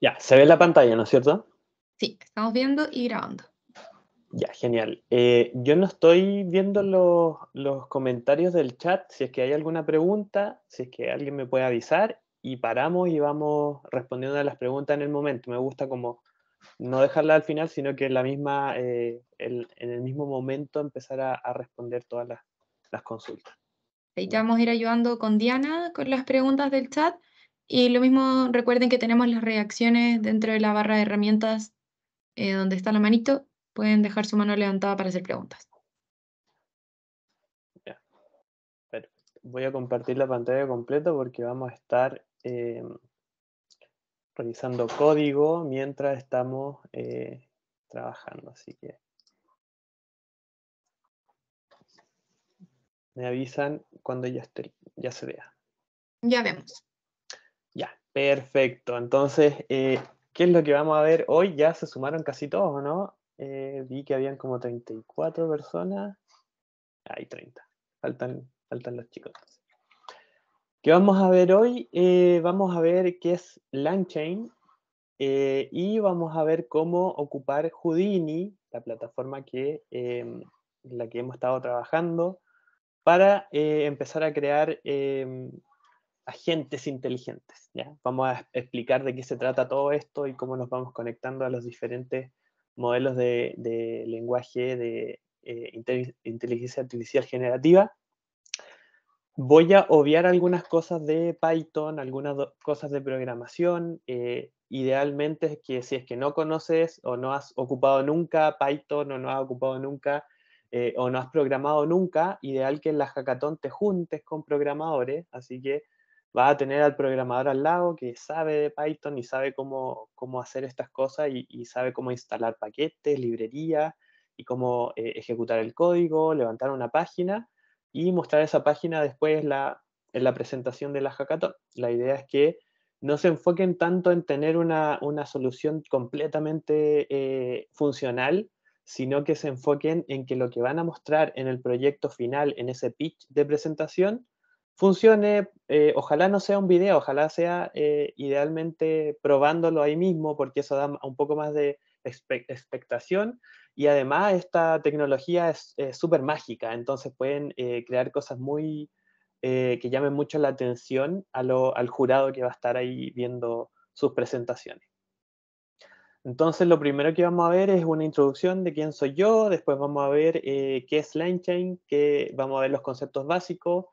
Ya, se ve la pantalla, ¿no es cierto? Sí, estamos viendo y grabando. Ya, genial. Eh, yo no estoy viendo los, comentarios del chat. Si es que hay alguna pregunta, si es que alguien me puede avisar y paramos y vamos respondiendo a las preguntas en el momento. Me gusta como no dejarla al final, sino que en, la misma, el, eh, en el mismo momento empezar a, responder todas las, consultas. Ahí vamos a ir ayudando con Diana con las preguntas del chat. Y lo mismo, recuerden que tenemos las reacciones dentro de la barra de herramientas eh, donde está la manito. Pueden dejar su mano levantada para hacer preguntas. Ya. Voy a compartir la pantalla completa porque vamos a estar realizando eh, revisando código mientras estamos eh, trabajando. Así que me avisan cuando ya, ya se vea. Ya vemos. Perfecto, entonces, eh, ¿qué es lo que vamos a ver hoy? Ya se sumaron casi todos, ¿no? Eh, vi que habían como 34 personas. Hay 30, faltan, faltan los chicos. ¿Qué vamos a ver hoy? Eh, vamos a ver qué es LangChain y vamos a ver cómo ocupar Houdini, la plataforma que, en em, la que hemos estado trabajando, para empezar a crear em, agentes inteligentes. Vamos a explicar de qué se trata todo esto y cómo nos vamos conectando a los diferentes modelos de, lenguaje de eh, inteligencia artificial generativa. Voy a obviar algunas cosas de Python, algunas cosas de programación. Eh, idealmente es que si es que no conoces o no has ocupado nunca Python o no has ocupado nunca eh, o no has programado nunca, ideal que en la hackathon te juntes con programadores. Así que va a tener al programador al lado que sabe de Python y sabe cómo, hacer estas cosas y, sabe cómo instalar paquetes, librerías y cómo eh, ejecutar el código, levantar una página y mostrar esa página después en la presentación de la hackathon. La idea es que no se enfoquen tanto en tener una, solución completamente eh, funcional, sino que se enfoquen en que lo que van a mostrar en el proyecto final, en ese pitch de presentación, funcione, eh, ojalá no sea un video, ojalá sea eh, idealmente probándolo ahí mismo, porque eso da un poco más de expectación. Y además esta tecnología es súper mágica, entonces pueden eh, crear cosas muy que llamen mucho la atención al jurado que va a estar ahí viendo sus presentaciones. Entonces, lo primero que vamos a ver es una introducción de quién soy yo, después vamos a ver qué es LineChain, que vamos a ver los conceptos básicos,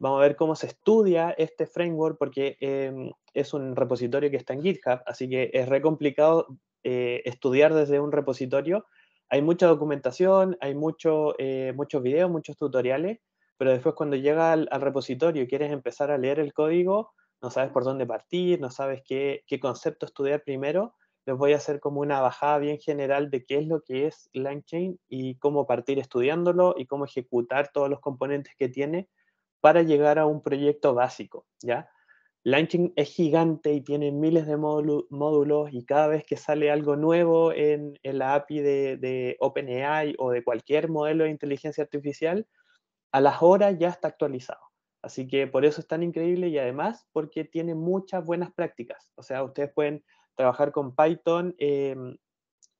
Vamos a ver cómo se estudia este framework porque em, es un repositorio que está en GitHub, así que es re complicado eh, estudiar desde un repositorio. Hay mucha documentación, hay mucho, eh, muchos videos, muchos tutoriales, pero después cuando llega al, repositorio y quieres empezar a leer el código, no sabes por dónde partir, no sabes qué, qué concepto estudiar primero. Les voy a hacer como una bajada bien general de qué es lo que es LangChain y cómo partir estudiándolo y cómo ejecutar todos los componentes que tiene para llegar a un proyecto básico, ¿ya? Launching es gigante y tiene miles de módulos y cada vez que sale algo nuevo en, la API de, OpenAI o de cualquier modelo de inteligencia artificial, a las horas ya está actualizado. Así que por eso es tan increíble y además porque tiene muchas buenas prácticas. O sea, ustedes pueden trabajar con Python em,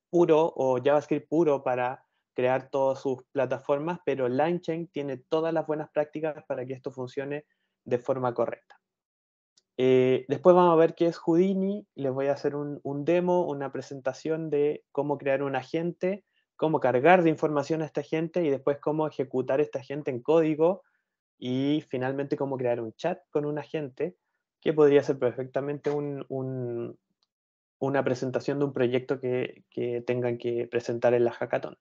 puro o JavaScript puro para crear todas sus plataformas, pero LineChain tiene todas las buenas prácticas para que esto funcione de forma correcta. Eh, después vamos a ver qué es Houdini, les voy a hacer un, demo, una presentación de cómo crear un agente, cómo cargar de información a este agente y después cómo ejecutar este agente en código y finalmente cómo crear un chat con un agente, que podría ser perfectamente una presentación de un proyecto que, que tengan que presentar en la hackathon.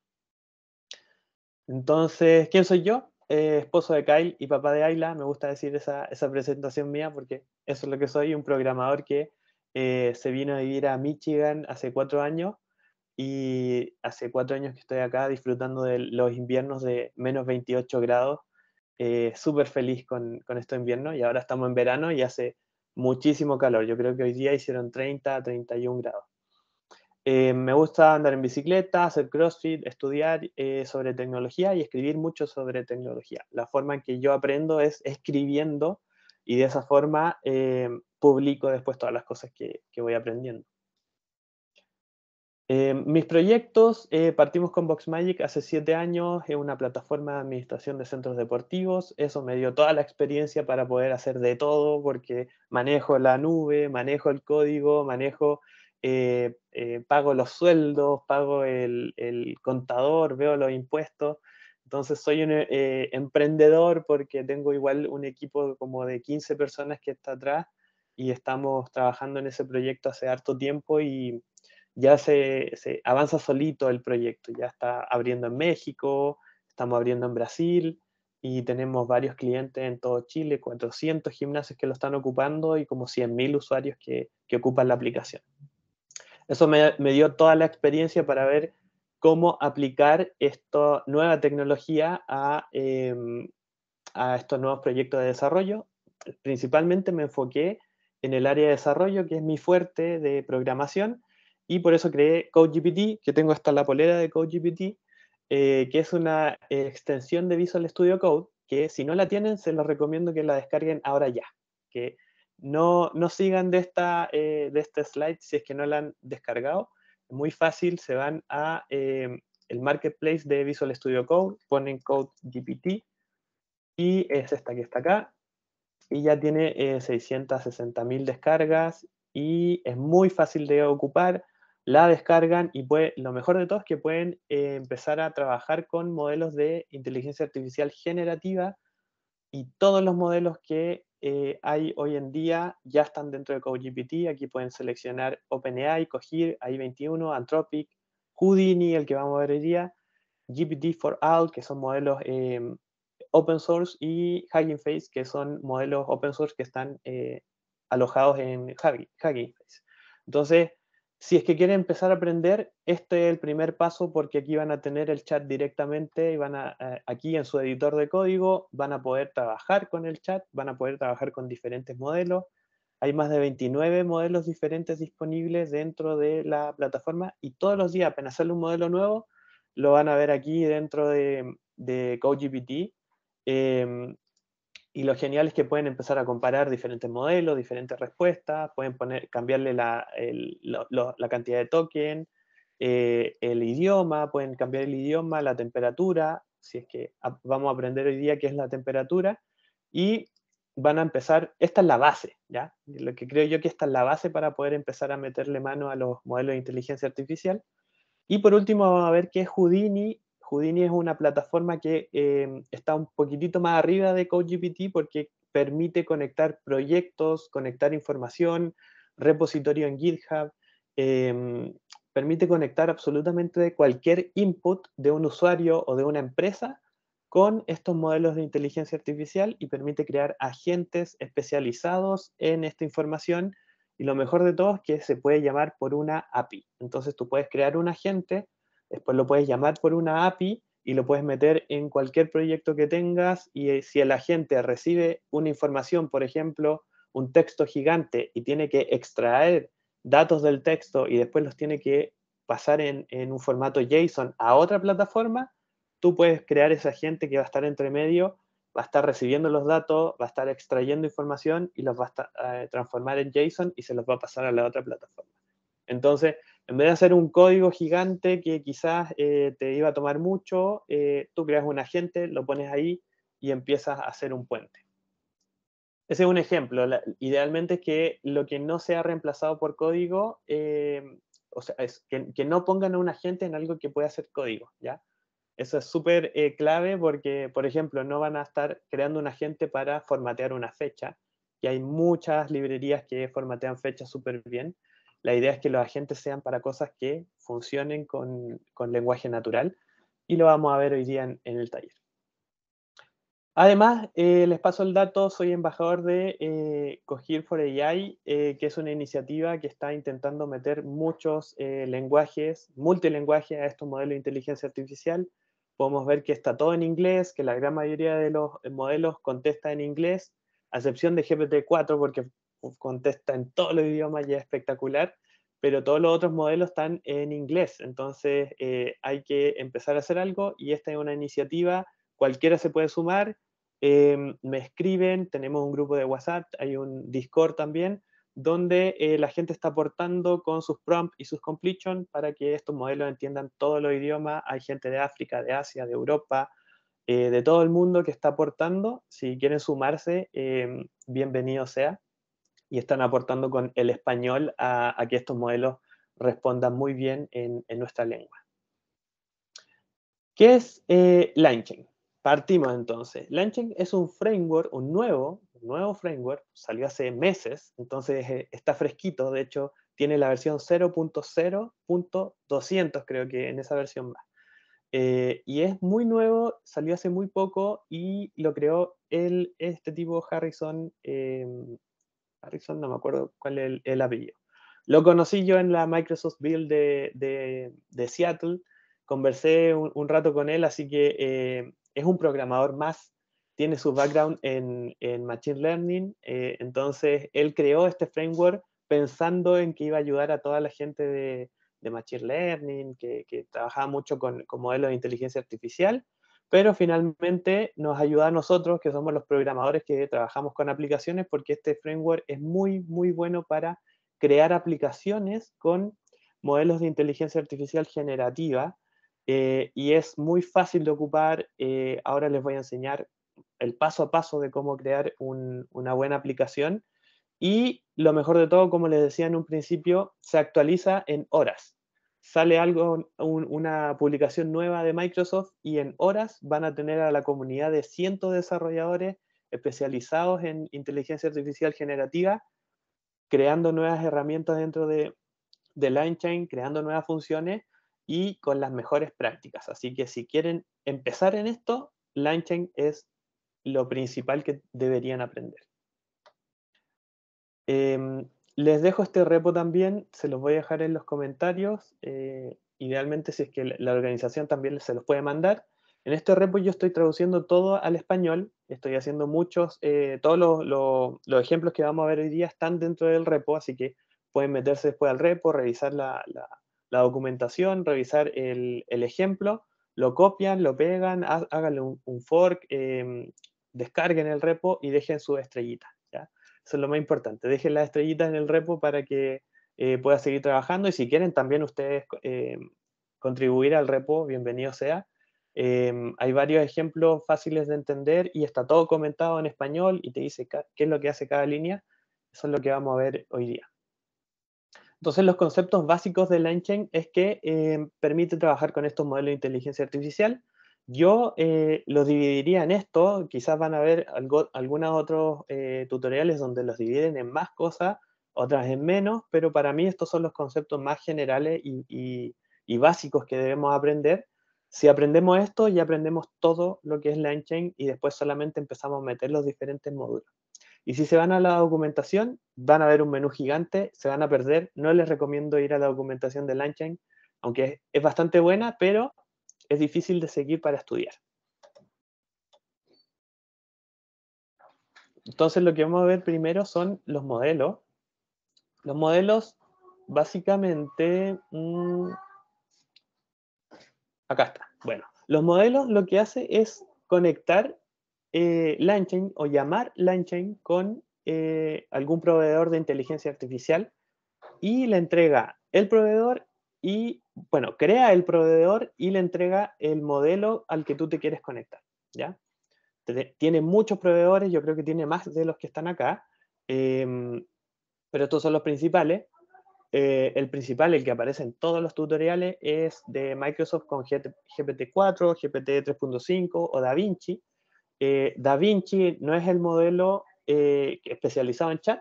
Entonces, ¿quién soy yo? Eh, esposo de Kyle y papá de Ayla. Me gusta decir esa, esa presentación mía porque eso es lo que soy, un programador que eh, se vino a vivir a Michigan hace cuatro años y hace cuatro años que estoy acá disfrutando de los inviernos de menos 28 grados. Eh, súper feliz con, con este invierno y ahora estamos en verano y hace muchísimo calor. Yo creo que hoy día hicieron 30, 31 grados. Eh, me gusta andar en bicicleta, hacer CrossFit, estudiar eh, sobre tecnología y escribir mucho sobre tecnología. La forma en que yo aprendo es escribiendo y de esa forma eh, publico después todas las cosas que, voy aprendiendo. mis proyectos, partimos con VoxMagic hace siete años, es una plataforma de administración de centros deportivos, eso me dio toda la experiencia para poder hacer de todo, porque manejo la nube, manejo el código, manejo eh, eh, pago los sueldos, pago el, contador, veo los impuestos. Entonces soy un eh, emprendedor porque tengo igual un equipo como de 15 personas que está atrás y estamos trabajando en ese proyecto hace harto tiempo y ya se, avanza solito el proyecto. Ya está abriendo en México, estamos abriendo en Brasil y tenemos varios clientes en todo Chile, 400 gimnasios que lo están ocupando y como 100.000 usuarios que ocupan la aplicación. Eso me, dio toda la experiencia para ver cómo aplicar esta nueva tecnología em, a, estos nuevos proyectos de desarrollo. Principalmente me enfoqué en el área de desarrollo, que es mi fuerte de programación, y por eso creé CodeGPT, que tengo hasta la polera de CodeGPT, eh, que es una extensión de Visual Studio Code, que si no la tienen, se los recomiendo que la descarguen ahora ya, que no, sigan de, esta, eh, de este slide si es que no la han descargado. Muy fácil, se van a em, el marketplace de Visual Studio Code, ponen Code GPT y es esta que está acá. Y ya tiene 660.000 eh, descargas y es muy fácil de ocupar. La descargan y lo mejor de todo es que pueden eh, empezar a trabajar con modelos de inteligencia artificial generativa y todos los modelos que eh, hay hoy en día, ya están dentro de CodeGPT, aquí pueden seleccionar OpenAI, Cogir, AI21, Anthropic, Houdini, el que vamos a ver hoy día, GPT for All, que son modelos em, open source, y Hugging Face, que son modelos open source que están eh, alojados en Hugging Face. Entonces, si es que quieren empezar a aprender, este es el primer paso porque aquí van a tener el chat directamente y van a, eh, aquí en su editor de código, van a poder trabajar con el chat, van a poder trabajar con diferentes modelos. Hay más de 29 modelos diferentes disponibles dentro de la plataforma y todos los días, apenas sale un modelo nuevo, lo van a ver aquí dentro de, de CodeGPT y lo genial es que pueden empezar a comparar diferentes modelos, diferentes respuestas, pueden poner, cambiarle la, cantidad de token, eh, el idioma, pueden cambiar el idioma, la temperatura, si es que vamos a aprender hoy día qué es la temperatura, y van a empezar, esta es la base, ¿ya? Lo que creo yo que esta es la base para poder empezar a meterle mano a los modelos de inteligencia artificial. Y por último vamos a ver qué es Houdini Houdini es una plataforma que em, está un poquitito más arriba de CodeGPT porque permite conectar proyectos, conectar información, repositorio en GitHub, em, permite conectar absolutamente cualquier input de un usuario o de una empresa con estos modelos de inteligencia artificial y permite crear agentes especializados en esta información. Y lo mejor de todo es que se puede llamar por una API. Entonces tú puedes crear un agente Después lo puedes llamar por una API y lo puedes meter en cualquier proyecto que tengas y eh, si el agente recibe una información, por ejemplo, un texto gigante y tiene que extraer datos del texto y después los tiene que pasar en, un formato JSON a otra plataforma, tú puedes crear ese agente que va a estar entre medio, va a estar recibiendo los datos, va a estar extrayendo información y los va a eh, transformar en JSON y se los va a pasar a la otra plataforma. Entonces, en vez de hacer un código gigante que quizás eh, te iba a tomar mucho, eh, tú creas un agente, lo pones ahí y empiezas a hacer un puente. Ese es un ejemplo. idealmente es que lo que no sea reemplazado por código, eh, o sea, es que, no pongan a un agente en algo que pueda ser código, ¿ya? Eso es súper clave porque, por ejemplo, no van a estar creando un agente para formatear una fecha, y hay muchas librerías que formatean fechas súper bien, la idea es que los agentes sean para cosas que funcionen con, lenguaje natural y lo vamos a ver hoy día en, el taller. Además, eh, les paso el dato, soy embajador de eh, Cogir for AI, eh, que es una iniciativa que está intentando meter muchos eh, lenguajes, multilenguajes a estos modelos de inteligencia artificial. Podemos ver que está todo en inglés, que la gran mayoría de los modelos contesta en inglés, a excepción de GPT-4, porque contesta en todos los idiomas y es espectacular, pero todos los otros modelos están en inglés, entonces eh, hay que empezar a hacer algo y esta es una iniciativa, cualquiera se puede sumar, em, me escriben, tenemos un grupo de WhatsApp, hay un Discord también, donde eh, la gente está aportando con sus prompts y sus completions para que estos modelos entiendan todos los idiomas. Hay gente de África, de Asia, de Europa, eh, de todo el mundo que está aportando. Si quieren sumarse, em, bienvenido sea y están aportando con el español a, que estos modelos respondan muy bien en, nuestra lengua. ¿Qué es eh, Partimos entonces. LangChain es un framework, un nuevo, nuevo framework, salió hace meses, entonces eh, está fresquito, de hecho tiene la versión 0.0.200, creo que en esa versión más. Eh, y es muy nuevo, salió hace muy poco y lo creó el, este tipo Harrison eh, Harrison, no me acuerdo cuál es el, el apellido. Lo conocí yo en la Microsoft Build de, de, de Seattle, conversé un, rato con él, así que eh, es un programador más, tiene su background en, en Machine Learning, eh, entonces él creó este framework pensando en que iba a ayudar a toda la gente de, de Machine Learning, que, que trabajaba mucho con, con, modelos de inteligencia artificial, pero finalmente nos ayuda a nosotros, que somos los programadores que trabajamos con aplicaciones, porque este framework es muy, muy bueno para crear aplicaciones con modelos de inteligencia artificial generativa eh, y es muy fácil de ocupar. Eh, ahora les voy a enseñar el paso a paso de cómo crear una buena aplicación y lo mejor de todo, como les decía en un principio, se actualiza en horas sale algo, una publicación nueva de Microsoft y en horas van a tener a la comunidad de cientos de desarrolladores especializados en inteligencia artificial generativa, creando nuevas herramientas dentro de, de LineChain, creando nuevas funciones y con las mejores prácticas. Así que si quieren empezar en esto, LineChain es lo principal que deberían aprender. Em, les dejo este repo también, se los voy a dejar en los comentarios. Eh, idealmente, si es que la organización también se los puede mandar. En este repo yo estoy traduciendo todo al español, estoy haciendo muchos, eh, todos los, ejemplos que vamos a ver hoy día están dentro del repo, así que pueden meterse después al repo, revisar la, documentación, revisar el, ejemplo, lo copian, lo pegan, háganle un, fork, em, descarguen el repo y dejen su estrellita. ¿ya? Eso es lo más importante. Dejen las estrellitas en el repo para que eh, pueda seguir trabajando y si quieren también ustedes eh, contribuir al repo, bienvenido sea. Em, hay varios ejemplos fáciles de entender y está todo comentado en español y te dice qué es lo que hace cada línea. Eso es lo que vamos a ver hoy día. Entonces, los conceptos básicos de LangChain es que em, permite trabajar con estos modelos de inteligencia artificial yo eh, los dividiría en esto, quizás van a ver algunos otros eh, tutoriales donde los dividen en más cosas, otras en menos, pero para mí estos son los conceptos más generales y, básicos que debemos aprender. Si aprendemos esto, ya aprendemos todo lo que es la y después solamente empezamos a meter los diferentes módulos. Y si se van a la documentación, van a ver un menú gigante, se van a perder. No les recomiendo ir a la documentación de LangChain, aunque es, bastante buena, pero es difícil de seguir para estudiar. Entonces lo que vamos a ver primero son los modelos. Los modelos básicamente... Mm, acá está. Bueno, los modelos lo que hace es conectar eh, o llamar LineChain con eh, algún proveedor de inteligencia artificial y le entrega el proveedor y, bueno, crea el proveedor y le entrega el modelo al que tú te quieres conectar, ¿ya? Tiene muchos proveedores, yo creo que tiene más de los que están acá, em, pero estos son los principales. Eh, el principal, el que aparece en todos los tutoriales, es de Microsoft con GPT-4, GPT-3.5 o DaVinci. Eh, DaVinci no es el modelo eh, especializado en chat,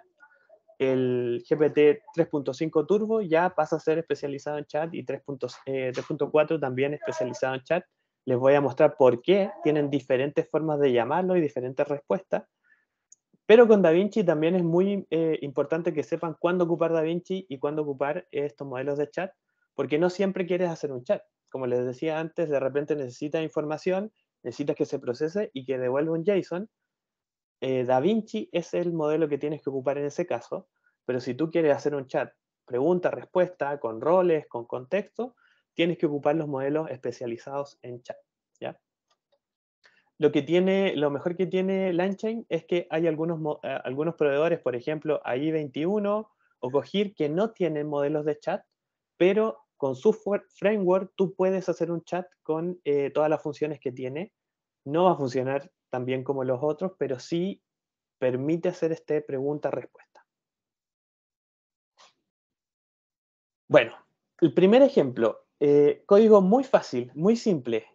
el GPT 3.5 Turbo ya pasa a ser especializado en chat y 3.4 eh, también especializado en chat. Les voy a mostrar por qué tienen diferentes formas de llamarlo y diferentes respuestas. Pero con DaVinci también es muy eh, importante que sepan cuándo ocupar DaVinci y cuándo ocupar estos modelos de chat, porque no siempre quieres hacer un chat. Como les decía antes, de repente necesitas información, necesitas que se procese y que devuelva un JSON, eh, Da Vinci es el modelo que tienes que ocupar en ese caso, pero si tú quieres hacer un chat pregunta-respuesta con roles, con contexto, tienes que ocupar los modelos especializados en chat. ¿ya? Lo, que tiene, lo mejor que tiene LangChain es que hay algunos, eh, algunos proveedores, por ejemplo, AI21 o Cogir, que no tienen modelos de chat, pero con su framework tú puedes hacer un chat con eh, todas las funciones que tiene. No va a funcionar también como los otros, pero sí permite hacer este pregunta-respuesta. Bueno, el primer ejemplo, eh, código muy fácil, muy simple.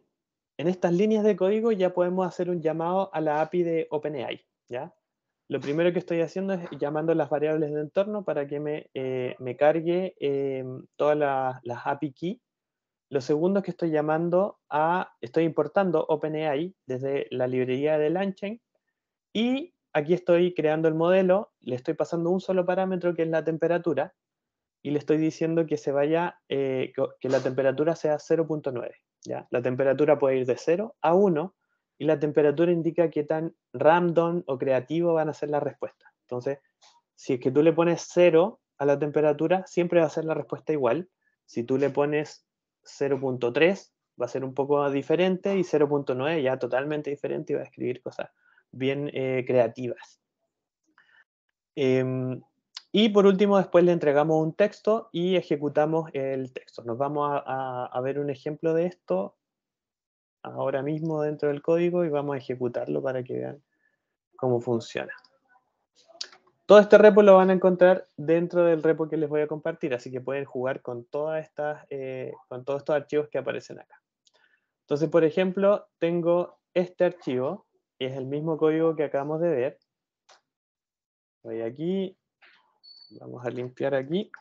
En estas líneas de código ya podemos hacer un llamado a la API de OpenAI. ¿ya? Lo primero que estoy haciendo es llamando las variables de entorno para que me, eh, cargue em, todas las, las API key lo segundo es que estoy llamando a, estoy importando OpenAI desde la librería de Lanchen y aquí estoy creando el modelo, le estoy pasando un solo parámetro que es la temperatura y le estoy diciendo que se vaya, eh, que la temperatura sea 0.9. La temperatura puede ir de 0 a 1 y la temperatura indica qué tan random o creativo van a ser las respuestas. Entonces, si es que tú le pones 0 a la temperatura, siempre va a ser la respuesta igual. Si tú le pones 0.3 va a ser un poco diferente y 0.9 ya totalmente diferente y va a escribir cosas bien eh, creativas. Em, y por último, después le entregamos un texto y ejecutamos el texto. Nos vamos a, ver un ejemplo de esto ahora mismo dentro del código y vamos a ejecutarlo para que vean cómo funciona. Todo este repo lo van a encontrar dentro del repo que les voy a compartir, así que pueden jugar con, todas estas, eh, con todos estos archivos que aparecen acá. Entonces, por ejemplo, tengo este archivo, y es el mismo código que acabamos de ver. Voy aquí, vamos a limpiar aquí.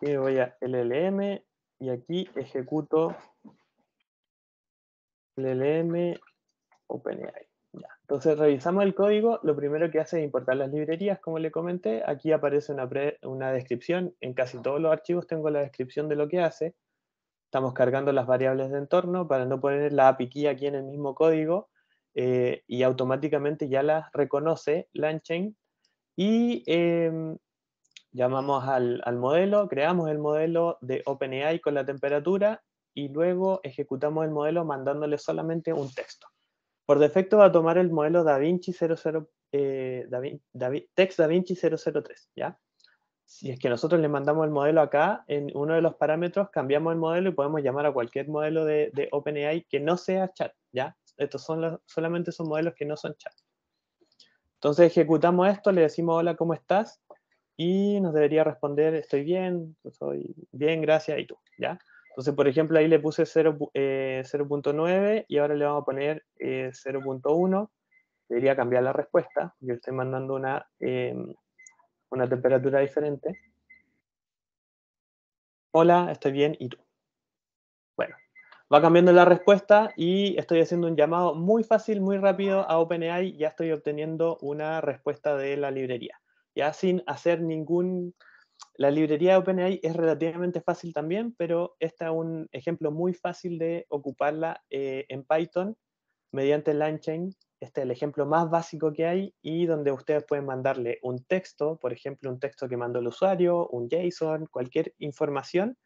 Y voy a LLM, y aquí ejecuto LLM OpenAI. Entonces revisamos el código, lo primero que hace es importar las librerías, como le comenté, aquí aparece una, descripción, en casi todos los archivos tengo la descripción de lo que hace, estamos cargando las variables de entorno para no poner la API key aquí en el mismo código, eh, y automáticamente ya las reconoce LangChain, y em, llamamos al modelo, creamos el modelo de OpenAI con la temperatura, y luego ejecutamos el modelo mandándole solamente un texto. Por defecto va a tomar el modelo DaVinci 00, da Text DaVinci 003, ¿ya? Si es que nosotros le mandamos el modelo acá, en uno de los parámetros cambiamos el modelo y podemos llamar a cualquier modelo de, OpenAI que no sea chat, ¿ya? Estos son solamente son modelos que no son chat. Entonces ejecutamos esto, le decimos hola, ¿cómo estás? Y nos debería responder, estoy bien, estoy bien, gracias, y tú, ¿ya? Entonces, por ejemplo, ahí le puse 0.9 eh, y ahora le vamos a poner 0.1. Eh, Debería cambiar la respuesta, yo estoy mandando una, eh, una temperatura diferente. Hola, estoy bien, ¿y tú? Bueno, va cambiando la respuesta y estoy haciendo un llamado muy fácil, muy rápido a OpenAI. Ya estoy obteniendo una respuesta de la librería, ya sin hacer ningún la librería de OpenAI es relativamente fácil también, pero este es un ejemplo muy fácil de ocuparla eh, en Python mediante LangChain. Este es el ejemplo más básico que hay y donde ustedes pueden mandarle un texto, por ejemplo, un texto que mandó el usuario, un JSON, cualquier información,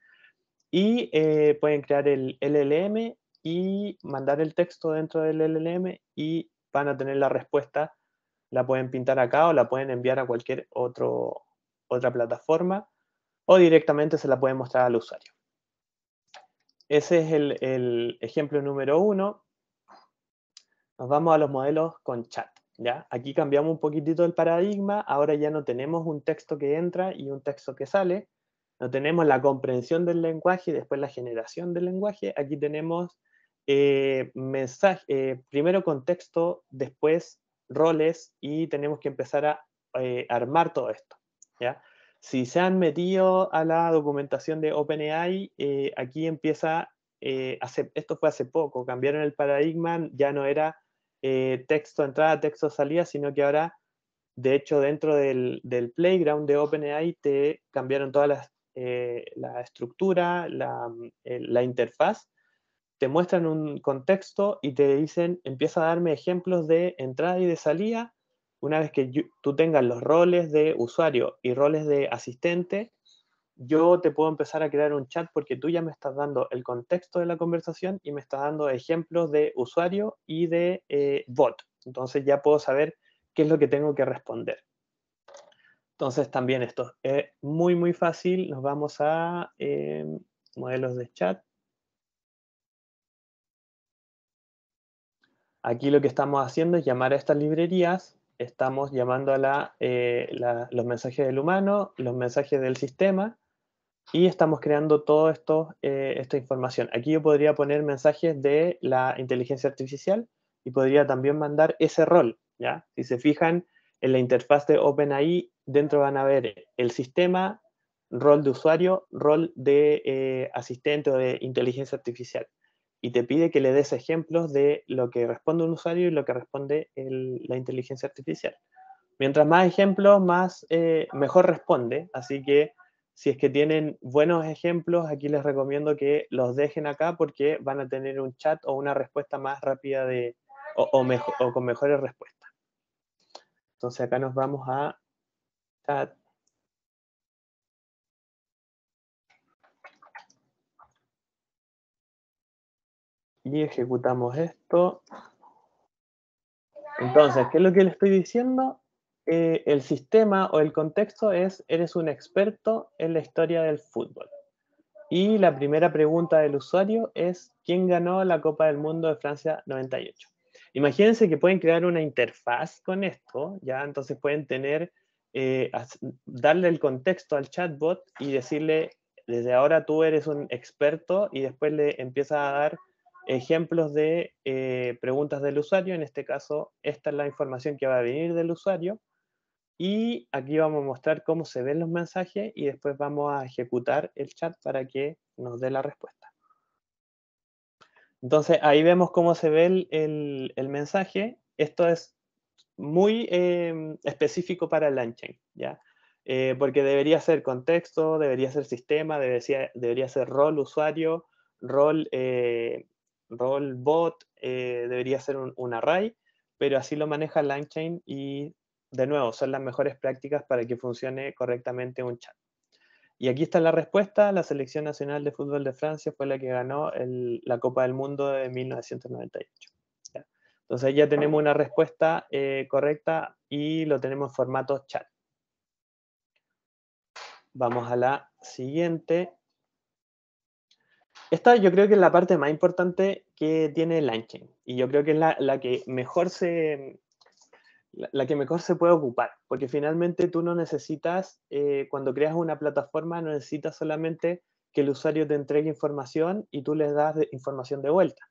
y eh, pueden crear el LLM y mandar el texto dentro del LLM y van a tener la respuesta. La pueden pintar acá o la pueden enviar a cualquier otro, otra plataforma o directamente se la puede mostrar al usuario. Ese es el, ejemplo número uno. Nos vamos a los modelos con chat. ¿ya? Aquí cambiamos un poquitito el paradigma. Ahora ya no tenemos un texto que entra y un texto que sale. No tenemos la comprensión del lenguaje y después la generación del lenguaje. Aquí tenemos eh, mensaje, eh, primero contexto, después roles y tenemos que empezar a eh, armar todo esto. Si se han metido a la documentación de OpenAI, eh, aquí empieza, eh, esto fue hace poco, cambiaron el paradigma, ya no era eh, texto entrada, texto salida, sino que ahora, de hecho, dentro del, playground de OpenAI te cambiaron toda la, estructura, la interfaz, te muestran un contexto y te dicen, empieza a darme ejemplos de entrada y de salida, una vez que tú tengas los roles de usuario y roles de asistente, yo te puedo empezar a crear un chat porque tú ya me estás dando el contexto de la conversación y me estás dando ejemplos de usuario y de eh, bot. Entonces ya puedo saber qué es lo que tengo que responder. Entonces también esto es muy, muy fácil. Nos vamos a em, modelos de chat. Aquí lo que estamos haciendo es llamar a estas librerías estamos llamando a eh, la, los mensajes del humano, los mensajes del sistema, y estamos creando toda eh, esta información. Aquí yo podría poner mensajes de la inteligencia artificial y podría también mandar ese rol, ¿ya? Si se fijan en la interfaz de OpenAI, dentro van a ver el sistema, rol de usuario, rol de eh, asistente o de inteligencia artificial y te pide que le des ejemplos de lo que responde un usuario y lo que responde la inteligencia artificial. Mientras más ejemplos, más, eh, mejor responde. Así que si es que tienen buenos ejemplos, aquí les recomiendo que los dejen acá porque van a tener un chat o una respuesta más rápida de, o con mejores respuestas. Entonces acá nos vamos a chat. y ejecutamos esto. Entonces, ¿qué es lo que le estoy diciendo? Eh, el sistema o el contexto es, eres un experto en la historia del fútbol. Y la primera pregunta del usuario es, ¿quién ganó la Copa del Mundo de Francia 98? Imagínense que pueden crear una interfaz con esto, ¿ya? Entonces pueden tener, eh, darle el contexto al chatbot y decirle, desde ahora tú eres un experto y después le empieza a dar ejemplos de eh, preguntas del usuario. En este caso, esta es la información que va a venir del usuario. Y aquí vamos a mostrar cómo se ven los mensajes y después vamos a ejecutar el chat para que nos dé la respuesta. Entonces, ahí vemos cómo se ve el, mensaje. Esto es muy em, específico para el LangChain, ¿ya? Eh, porque debería ser contexto, debería ser sistema, debería, debería ser rol usuario, rol eh, role bot eh, debería ser un, array, pero así lo maneja LangChain y de nuevo son las mejores prácticas para que funcione correctamente un chat. Y aquí está la respuesta, la Selección Nacional de Fútbol de Francia fue la que ganó la Copa del Mundo de 1998. Entonces ya tenemos una respuesta eh, correcta y lo tenemos en formato chat. Vamos a la siguiente. Esta yo creo que es la parte más importante que tiene LangChain y yo creo que es la, que mejor se, la, que mejor se puede ocupar, porque finalmente tú no necesitas, eh, cuando creas una plataforma, no necesitas solamente que el usuario te entregue información y tú le das información de vuelta,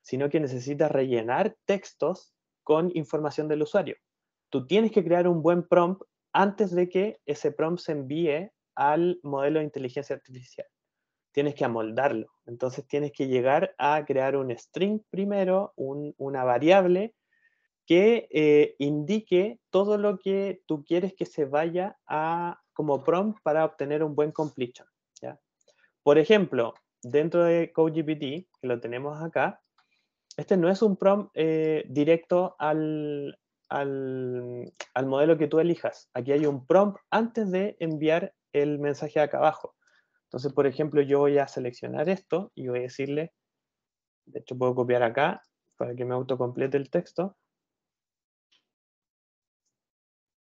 sino que necesitas rellenar textos con información del usuario. Tú tienes que crear un buen prompt antes de que ese prompt se envíe al modelo de inteligencia artificial tienes que amoldarlo. Entonces tienes que llegar a crear un string primero, una variable que eh, indique todo lo que tú quieres que se vaya a, como prompt para obtener un buen completion. Por ejemplo, dentro de CodeGPT, que lo tenemos acá, este no es un prompt eh, directo al, al, modelo que tú elijas. Aquí hay un prompt antes de enviar el mensaje acá abajo. Entonces, por ejemplo, yo voy a seleccionar esto y voy a decirle, de hecho puedo copiar acá para que me autocomplete el texto.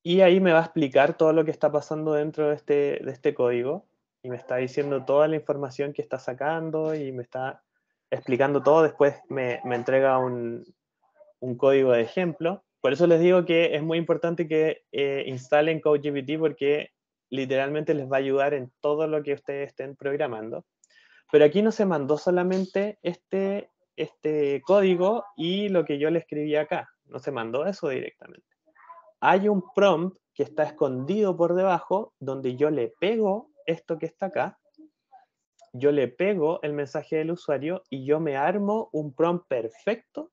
Y ahí me va a explicar todo lo que está pasando dentro de este, de este código. Y me está diciendo toda la información que está sacando y me está explicando todo. Después me, me entrega un, un código de ejemplo. Por eso les digo que es muy importante que eh, instalen CodeGPT porque literalmente les va a ayudar en todo lo que ustedes estén programando. Pero aquí no se mandó solamente este, este código y lo que yo le escribí acá, no se mandó eso directamente. Hay un prompt que está escondido por debajo donde yo le pego esto que está acá, yo le pego el mensaje del usuario y yo me armo un prompt perfecto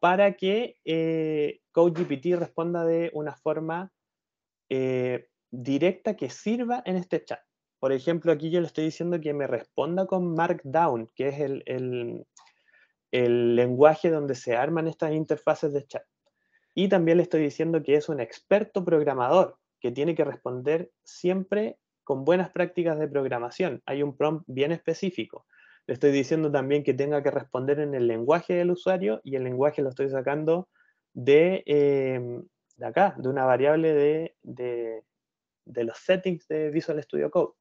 para que eh, CodeGPT responda de una forma eh, directa que sirva en este chat. Por ejemplo, aquí yo le estoy diciendo que me responda con Markdown, que es el, lenguaje donde se arman estas interfaces de chat. Y también le estoy diciendo que es un experto programador, que tiene que responder siempre con buenas prácticas de programación. Hay un prompt bien específico. Le estoy diciendo también que tenga que responder en el lenguaje del usuario y el lenguaje lo estoy sacando de, eh, acá, de una variable de, de los settings de Visual Studio Code.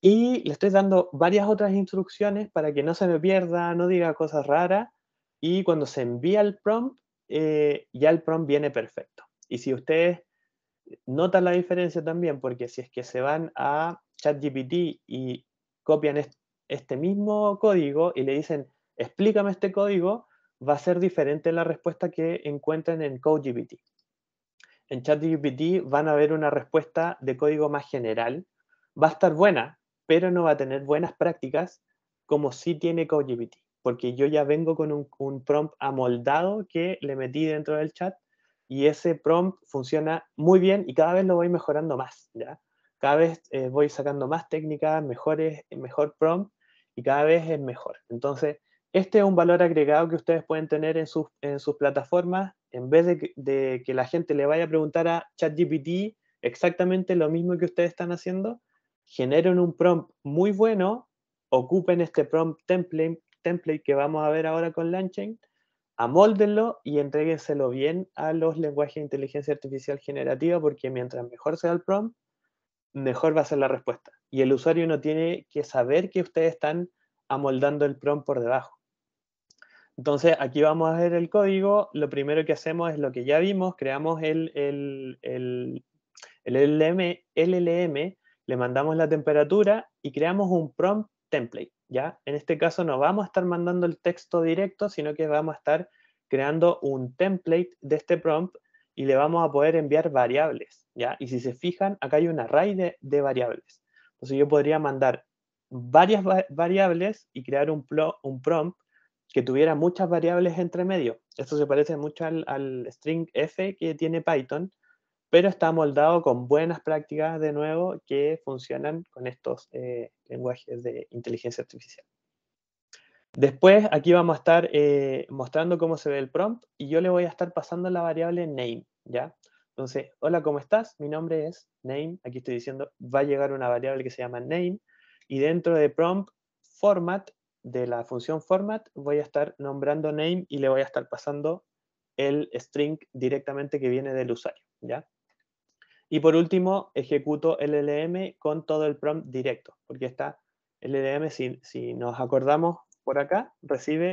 Y le estoy dando varias otras instrucciones para que no se me pierda, no diga cosas raras. Y cuando se envía el prompt, eh, ya el prompt viene perfecto. Y si ustedes notan la diferencia también, porque si es que se van a ChatGPT y copian este mismo código y le dicen, explícame este código, va a ser diferente la respuesta que encuentren en CodeGPT en ChatGPT van a ver una respuesta de código más general. Va a estar buena, pero no va a tener buenas prácticas como si tiene CodeGPT, porque yo ya vengo con un, prompt amoldado que le metí dentro del chat y ese prompt funciona muy bien y cada vez lo voy mejorando más, ¿ya? Cada vez eh, voy sacando más técnicas, mejores, mejor prompt y cada vez es mejor. Entonces, este es un valor agregado que ustedes pueden tener sus, en sus plataformas en vez de que, la gente le vaya a preguntar a ChatGPT exactamente lo mismo que ustedes están haciendo, generen un prompt muy bueno, ocupen este prompt template, que vamos a ver ahora con LangChain, amóldenlo y entréguenselo bien a los lenguajes de inteligencia artificial generativa, porque mientras mejor sea el prompt, mejor va a ser la respuesta. Y el usuario no tiene que saber que ustedes están amoldando el prompt por debajo. Entonces, aquí vamos a ver el código. Lo primero que hacemos es lo que ya vimos, creamos el, LLM, le mandamos la temperatura y creamos un prompt template. ¿ya? En este caso no vamos a estar mandando el texto directo, sino que vamos a estar creando un template de este prompt y le vamos a poder enviar variables. ¿ya? Y si se fijan, acá hay un array de, variables. Entonces yo podría mandar varias variables y crear un prompt que tuviera muchas variables entre medio. Esto se parece mucho al, string F que tiene Python, pero está moldado con buenas prácticas de nuevo que funcionan con estos eh, lenguajes de inteligencia artificial. Después aquí vamos a estar eh, mostrando cómo se ve el prompt y yo le voy a estar pasando la variable name, ¿ya? Entonces, hola, ¿cómo estás? Mi nombre es name, aquí estoy diciendo, va a llegar una variable que se llama name y dentro de prompt format de la función format voy a estar nombrando name y le voy a estar pasando el string directamente que viene del usuario. ¿ya? Y por último, ejecuto el LLM con todo el prompt directo, porque está LLM, si, si nos acordamos por acá, recibe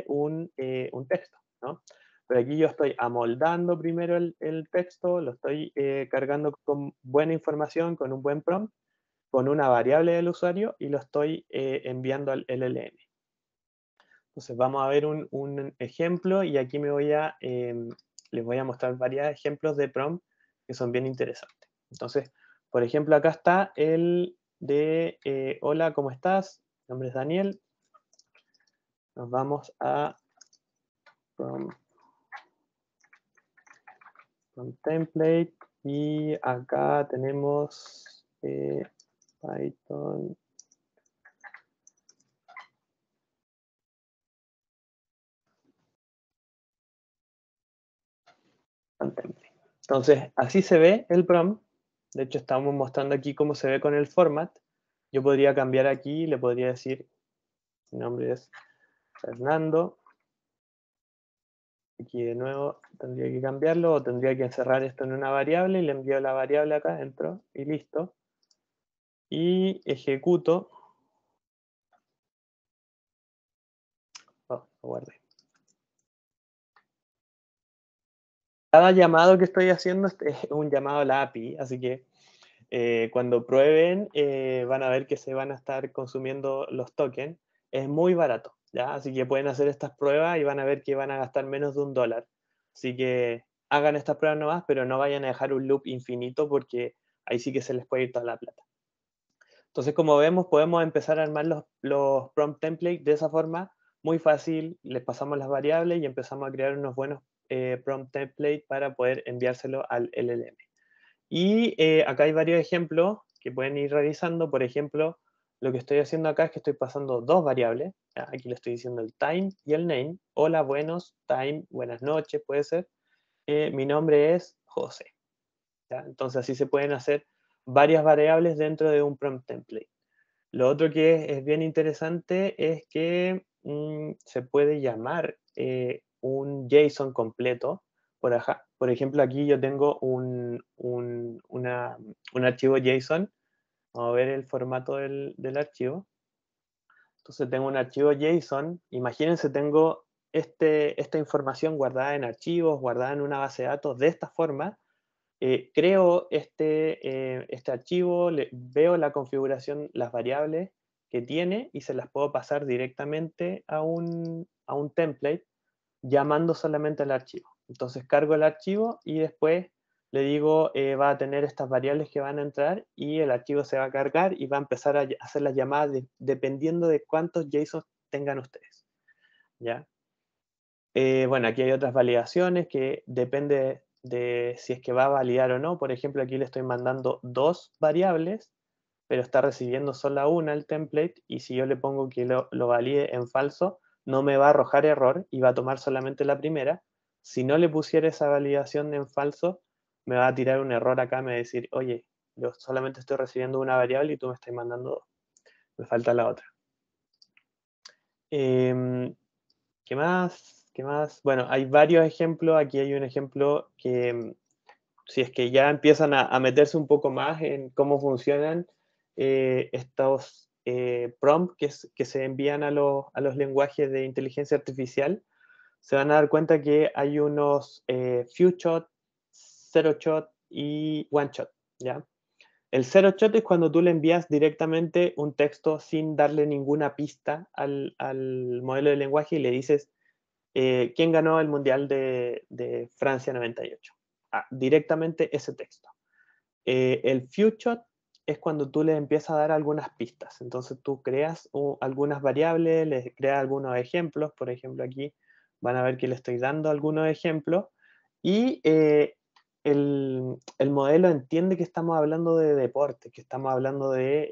eh, un, texto. ¿no? Pero aquí yo estoy amoldando primero el, texto, lo estoy eh, cargando con buena información, con un buen prompt, con una variable del usuario y lo estoy eh, enviando al LLM. Entonces vamos a ver un, ejemplo y aquí me voy a, em, les voy a mostrar varios ejemplos de prom que son bien interesantes. Entonces, por ejemplo, acá está el de eh, hola, ¿cómo estás? Mi nombre es Daniel. Nos vamos a prompt template y acá tenemos eh, Python Entonces, así se ve el PROM. De hecho, estamos mostrando aquí cómo se ve con el format. Yo podría cambiar aquí, le podría decir, mi nombre es Fernando. Aquí de nuevo tendría que cambiarlo o tendría que encerrar esto en una variable y le envío la variable acá adentro y listo. Y ejecuto. Oh, lo guardé. cada llamado que estoy haciendo es un llamado a la API, así que eh, cuando prueben eh, van a ver que se van a estar consumiendo los tokens. Es muy barato, ¿ya? Así que pueden hacer estas pruebas y van a ver que van a gastar menos de un dólar. Así que hagan estas pruebas nomás, pero no vayan a dejar un loop infinito porque ahí sí que se les puede ir toda la plata. Entonces, como vemos, podemos empezar a armar los, los prompt templates de esa forma, muy fácil, les pasamos las variables y empezamos a crear unos buenos eh, prompt template para poder enviárselo al LLM. Y eh, acá hay varios ejemplos que pueden ir realizando Por ejemplo, lo que estoy haciendo acá es que estoy pasando dos variables. Aquí le estoy diciendo el time y el name. Hola, buenos, time, buenas noches, puede ser. Eh, mi nombre es José. Entonces así se pueden hacer varias variables dentro de un prompt template. Lo otro que es, bien interesante es que mm, se puede llamar un JSON completo. Por, por ejemplo, aquí yo tengo un, archivo JSON. Vamos a ver el formato del, archivo. Entonces tengo un archivo JSON. Imagínense, tengo este, esta información guardada en archivos, guardada en una base de datos de esta forma. Eh, creo este, eh, este archivo, veo la configuración, las variables que tiene y se las puedo pasar directamente a un template llamando solamente al archivo. Entonces cargo el archivo y después le digo eh, va a tener estas variables que van a entrar y el archivo se va a cargar y va a empezar a hacer las llamadas dependiendo de cuántos JSON tengan ustedes. ¿ya? Eh, bueno, aquí hay otras validaciones que depende de si es que va a validar o no. Por ejemplo, aquí le estoy mandando dos variables, pero está recibiendo solo una el template y si yo le pongo que lo valide en falso, no me va a arrojar error y va a tomar solamente la primera. Si no le pusiera esa validación en falso, me va a tirar un error acá, me va a decir, oye, yo solamente estoy recibiendo una variable y tú me estás mandando dos. Me falta la otra. Em, ¿Qué más? ¿Qué más? Bueno, hay varios ejemplos. Aquí hay un ejemplo que, em, si es que ya empiezan a, meterse un poco más en cómo funcionan eh, estos eh, prompt que, se envían a, los lenguajes de inteligencia artificial, se van a dar cuenta que hay unos eh, few shot, zero shot y one shot, ¿ya? El zero shot es cuando tú le envías directamente un texto sin darle ninguna pista al, modelo de lenguaje y le dices eh, quién ganó el Mundial de, Francia 98. Ah, directamente ese texto. el few shot es cuando tú le empiezas a dar algunas pistas. Entonces tú creas algunas variables, le creas algunos ejemplos. Por ejemplo, aquí van a ver que le estoy dando algunos ejemplos. Y eh, el, modelo entiende que estamos hablando de deporte, que estamos hablando eh,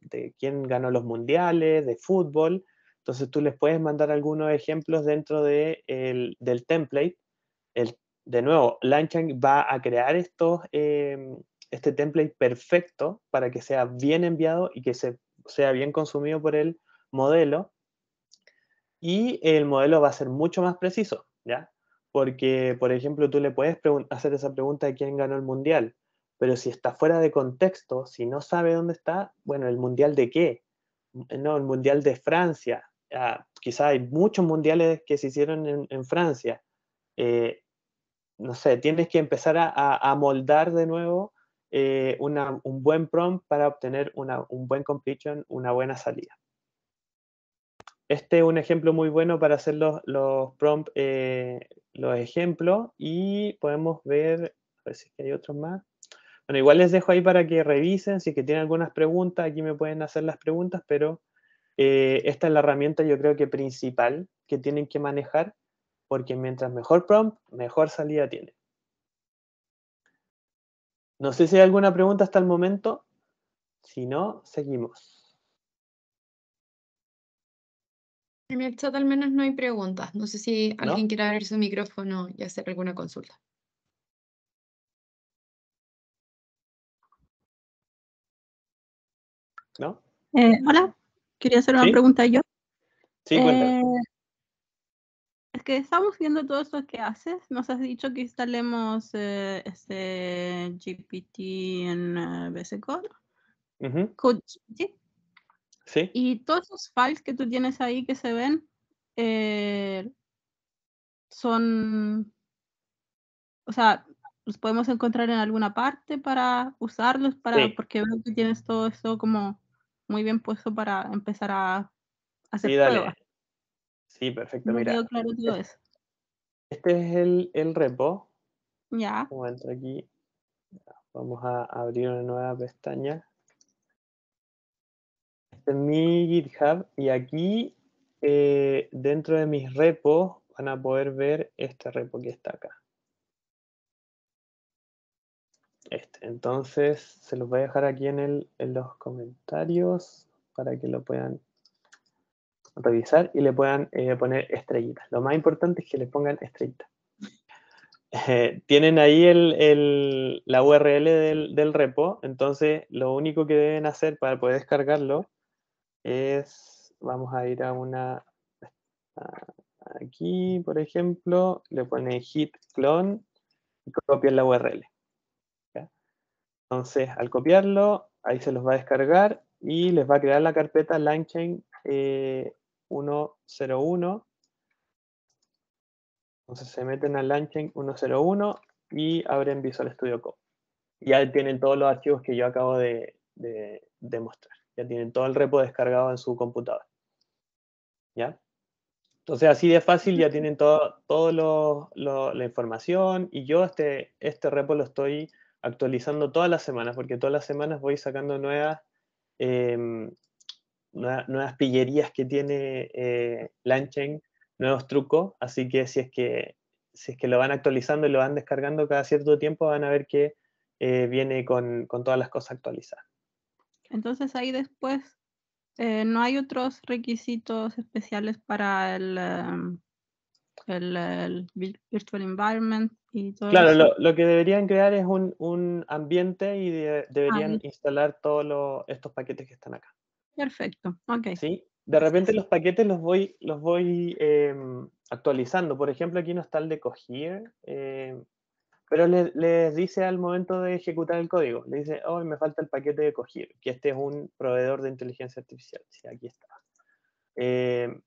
de, quién ganó los mundiales, de fútbol. Entonces tú les puedes mandar algunos ejemplos dentro del template. El, de nuevo, LangChain va a crear estos... Eh, este template perfecto para que sea bien enviado y que se, sea bien consumido por el modelo. Y el modelo va a ser mucho más preciso, ¿ya? Porque, por ejemplo, tú le puedes hacer esa pregunta de quién ganó el mundial, pero si está fuera de contexto, si no sabe dónde está, bueno, ¿el mundial de qué? Mm, no, el mundial de Francia. Ah, quizá hay muchos mundiales que se hicieron en, Francia. Eh, no sé, tienes que empezar a, a, moldar de nuevo eh, un buen prompt para obtener una, un buen completion, una buena salida. Este es un ejemplo muy bueno para hacer los, los prompt, eh, los ejemplos y podemos ver, a ver si hay otros más. Bueno, igual les dejo ahí para que revisen, si es que tienen algunas preguntas, aquí me pueden hacer las preguntas, pero eh, esta es la herramienta yo creo que principal que tienen que manejar, porque mientras mejor prompt, mejor salida tienen. No sé si hay alguna pregunta hasta el momento. Si no, seguimos. En el chat al menos no hay preguntas. No sé si alguien quiere abrir su micrófono y hacer alguna consulta. ¿No? Eh, hola, quería hacer una pregunta yo. Sí, eh, que estamos viendo todo esto que haces, nos has dicho que instalemos eh, este GPT en uh, Code. Sí. Y todos esos files que tú tienes ahí que se ven eh, son, o sea, los podemos encontrar en alguna parte para usarlos, para, porque veo que tienes todo esto como muy bien puesto para empezar a hacer Sí, perfecto. mira, Este es el, repo. Ya. aquí, vamos a abrir una nueva pestaña. Este es mi GitHub y aquí eh, dentro de mis repos van a poder ver este repo que está acá. Este. Entonces se los voy a dejar aquí en, el, en los comentarios para que lo puedan revisar y le puedan eh, poner estrellitas. Lo más importante es que le pongan estrellitas. Eh, tienen ahí la URL del, repo, entonces lo único que deben hacer para poder descargarlo es, vamos a ir a una, aquí por ejemplo, le pone hit clone y copian la URL. Entonces al copiarlo, ahí se los va a descargar y les va a crear la carpeta Linechain. Eh, 101. Entonces se meten al Launching 101 y abren Visual Studio Code. Ya tienen todos los archivos que yo acabo de, de, mostrar. Ya tienen todo el repo descargado en su computadora. ¿Ya? Entonces así de fácil ya tienen toda todo la información y yo este, este repo lo estoy actualizando todas las semanas porque todas las semanas voy sacando nuevas eh, nuevas pillerías que tiene eh, nuevos trucos, así que si es que si es que lo van actualizando y lo van descargando cada cierto tiempo, van a ver que eh, viene con, todas las cosas actualizadas. Entonces ahí después eh, no hay otros requisitos especiales para el, em, Virtual Environment y Claro, lo, que deberían crear es un, ambiente y deberían ah, instalar todos estos paquetes que están acá. Perfecto, ok. Sí, de repente los paquetes los voy, los voy em, actualizando. Por ejemplo, aquí no está el de Cogir, em, pero les, dice al momento de ejecutar el código, le dice, oh, me falta el paquete de Cogir, que este es un proveedor de inteligencia artificial. Sí, aquí está. Em,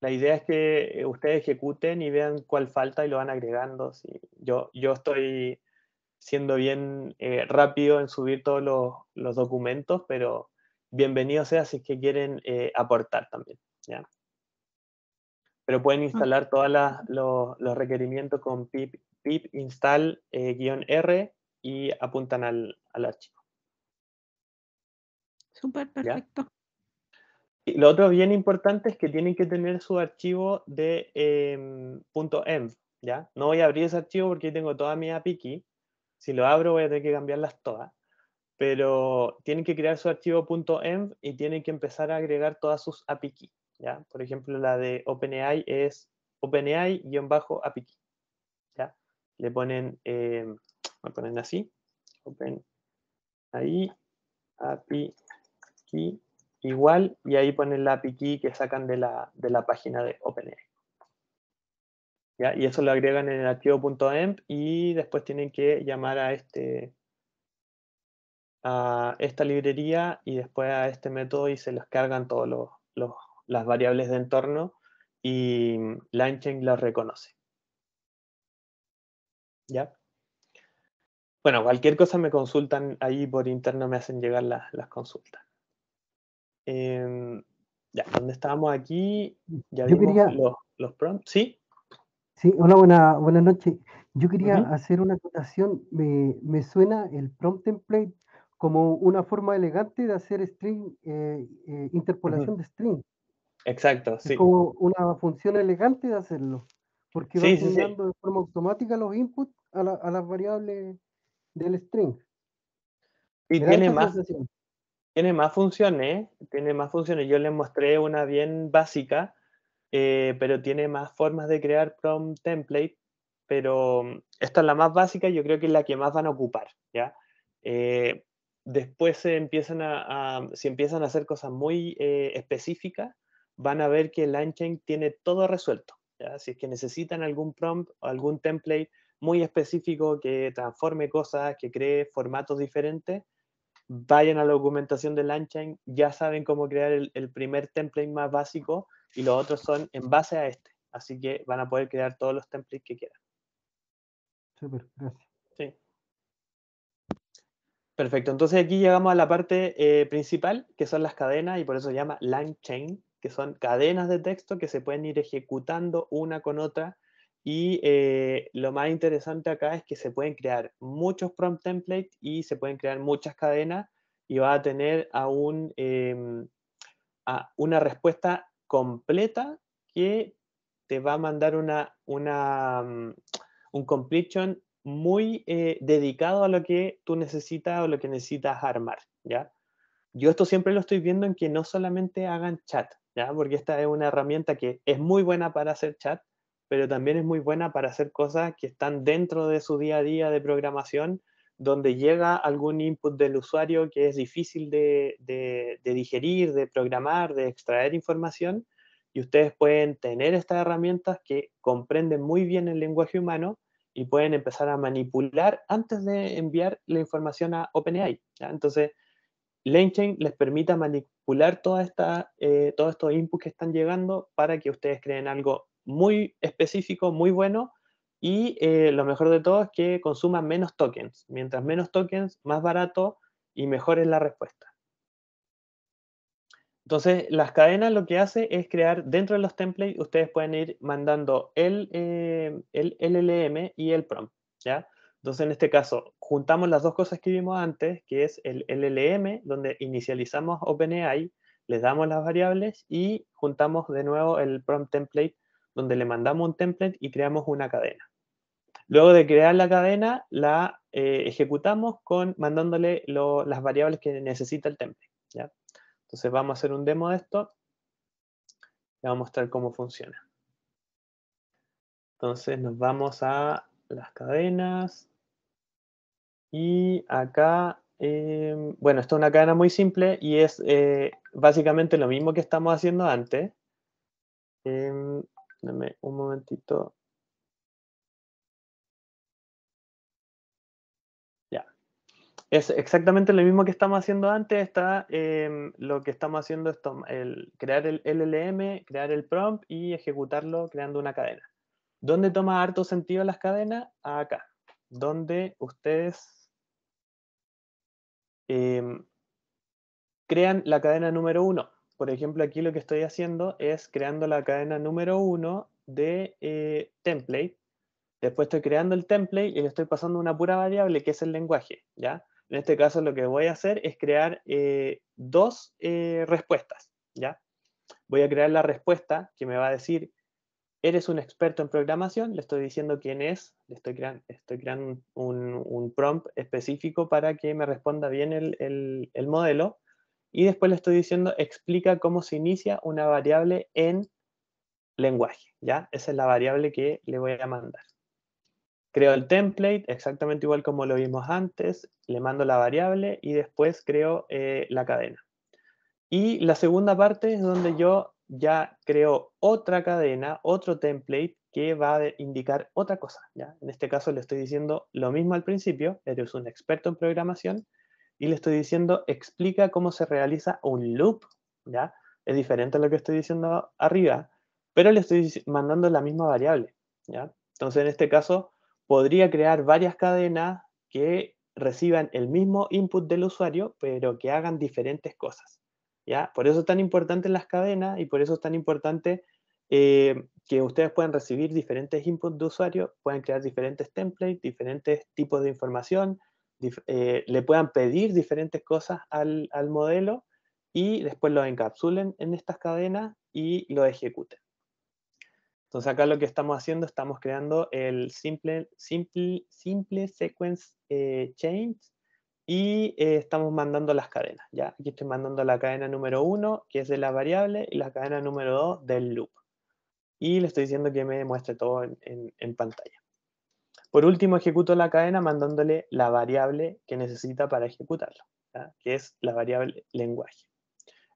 la idea es que eh, ustedes ejecuten y vean cuál falta y lo van agregando. Yo, yo estoy siendo bien eh, rápido en subir todos los, los, documentos, pero bienvenido sea si es que quieren eh, aportar también. ¿ya? Pero pueden ah. instalar todos los, los, requerimientos con pip, pip install eh, r y apuntan al, archivo. Súper perfecto. Y lo otro bien importante es que tienen que tener su archivo de em, .env, ¿ya? No voy a abrir ese archivo porque tengo toda mi API Si lo abro voy a tener que cambiarlas todas pero tienen que crear su archivo .env y tienen que empezar a agregar todas sus API key, ¿ya? Por ejemplo, la de OpenAI es OpenAI-API key, ¿ya? Le ponen, eh, ponen así, OpenAI API key igual, y ahí ponen la API key que sacan de la, página de OpenAI. Y eso lo agregan en el archivo .env y después tienen que llamar a este a esta librería y después a este método y se los cargan todas las variables de entorno y LineChain los reconoce. ¿Ya? Bueno, cualquier cosa me consultan ahí por interno, me hacen llegar las consultas. Em, ya, ¿dónde estábamos aquí? Ya los, los prompts. ¿Sí? Sí, hola, buena, buenas noches. Yo quería hacer una acotación. Me, me, suena el prompt template como una forma elegante de hacer string, eh, eh, interpolación de string. Exacto, sí. como una función elegante de hacerlo, porque va enseñando de forma automática los inputs a, la, a las variables del string. Y tiene más, tiene más funciones, tiene más funciones. Yo les mostré una bien básica, eh, pero tiene más formas de crear prompt template, pero mm, esta es la más básica, yo creo que es la que más van a ocupar, ¿ya? después se empiezan a, si empiezan a hacer cosas muy eh, específicas, van a ver que el LangChain tiene todo resuelto. ¿ya? Si es que necesitan algún prompt o algún template muy específico que transforme cosas, que cree formatos diferentes, vayan a la documentación de LangChain, ya saben cómo crear el, primer template más básico y los otros son en base a este. Así que van a poder crear todos los templates que quieran. super gracias. Perfecto, entonces aquí llegamos a la parte eh, principal, que son las cadenas, y por eso se llama line chain, que son cadenas de texto que se pueden ir ejecutando una con otra. Y eh, lo más interesante acá es que se pueden crear muchos prompt templates y se pueden crear muchas cadenas y va a tener a em, una respuesta completa que te va a mandar una, una mm, un completion muy eh, dedicado a lo que tú necesitas o lo que necesitas armar, ¿ya? Yo esto siempre lo estoy viendo en que no solamente hagan chat, Porque esta es una herramienta que es muy buena para hacer chat, pero también es muy buena para hacer cosas que están dentro de su día a día de programación, donde llega algún input del usuario que es difícil de digerir, de programar, de extraer información, y ustedes pueden tener estas herramientas que comprenden muy bien el lenguaje humano, y pueden empezar a manipular antes de enviar la información a OpenAI. ¿ya? Entonces, LaneChain les permita manipular toda esta, eh, todos estos inputs que están llegando para que ustedes creen algo muy específico, muy bueno, y eh, lo mejor de todo es que consuman menos tokens. Mientras menos tokens, más barato y mejor es la respuesta. Entonces, las cadenas lo que hace es crear dentro de los templates, ustedes pueden ir mandando el, eh, LLM y el prompt, ¿ya? Entonces, en este caso, juntamos las dos cosas que vimos antes, que es el LLM, donde inicializamos OpenAI, le damos las variables y juntamos de nuevo el prompt template, donde le mandamos un template y creamos una cadena. Luego de crear la cadena, la eh, ejecutamos con mandándole las variables que necesita el template, ¿ya? Entonces vamos a hacer un demo de esto. Y vamos a mostrar cómo funciona. Entonces nos vamos a las cadenas. Y acá, em, bueno, esto es una cadena muy simple y es eh, básicamente lo mismo que estamos haciendo antes. Em, dame un momentito. Es exactamente lo mismo que estamos haciendo antes, está em, lo que estamos haciendo es el, crear el LLM, crear el prompt y ejecutarlo creando una cadena. ¿Dónde toma harto sentido las cadenas? Acá, donde ustedes em, crean la cadena número uno. Por ejemplo, aquí lo que estoy haciendo es creando la cadena número uno de eh, template. Después estoy creando el template y le estoy pasando una pura variable que es el lenguaje, ¿ya? En este caso lo que voy a hacer es crear eh, dos eh, respuestas, ¿ya? Voy a crear la respuesta que me va a decir, eres un experto en programación, le estoy diciendo quién es, le estoy, creando, un, prompt específico para que me responda bien el, modelo, y después le estoy diciendo, explica cómo se inicia una variable en lenguaje, ¿ya? Esa es la variable que le voy a mandar. Creo el template exactamente igual como lo vimos antes, le mando la variable y después creo eh, la cadena. Y la segunda parte es donde yo ya creo otra cadena, otro template que va a indicar otra cosa. ¿ya? En este caso le estoy diciendo lo mismo al principio, eres un experto en programación, y le estoy diciendo explica cómo se realiza un loop. ¿ya? Es diferente a lo que estoy diciendo arriba, pero le estoy mandando la misma variable. ¿ya? Entonces en este caso podría crear varias cadenas que reciban el mismo input del usuario, pero que hagan diferentes cosas. ¿ya? Por eso es tan importante las cadenas y por eso es tan importante eh, que ustedes puedan recibir diferentes inputs de usuario, puedan crear diferentes templates, diferentes tipos de información, eh, le puedan pedir diferentes cosas al, al modelo y después lo encapsulen en estas cadenas y lo ejecuten. Entonces acá lo que estamos haciendo, estamos creando el simple, simple, simple sequence eh, change y eh, estamos mandando las cadenas. ¿ya? Aquí estoy mandando la cadena número 1, que es de la variable, y la cadena número 2 del loop. Y le estoy diciendo que me muestre todo en, pantalla. Por último, ejecuto la cadena mandándole la variable que necesita para ejecutarlo, que es la variable lenguaje.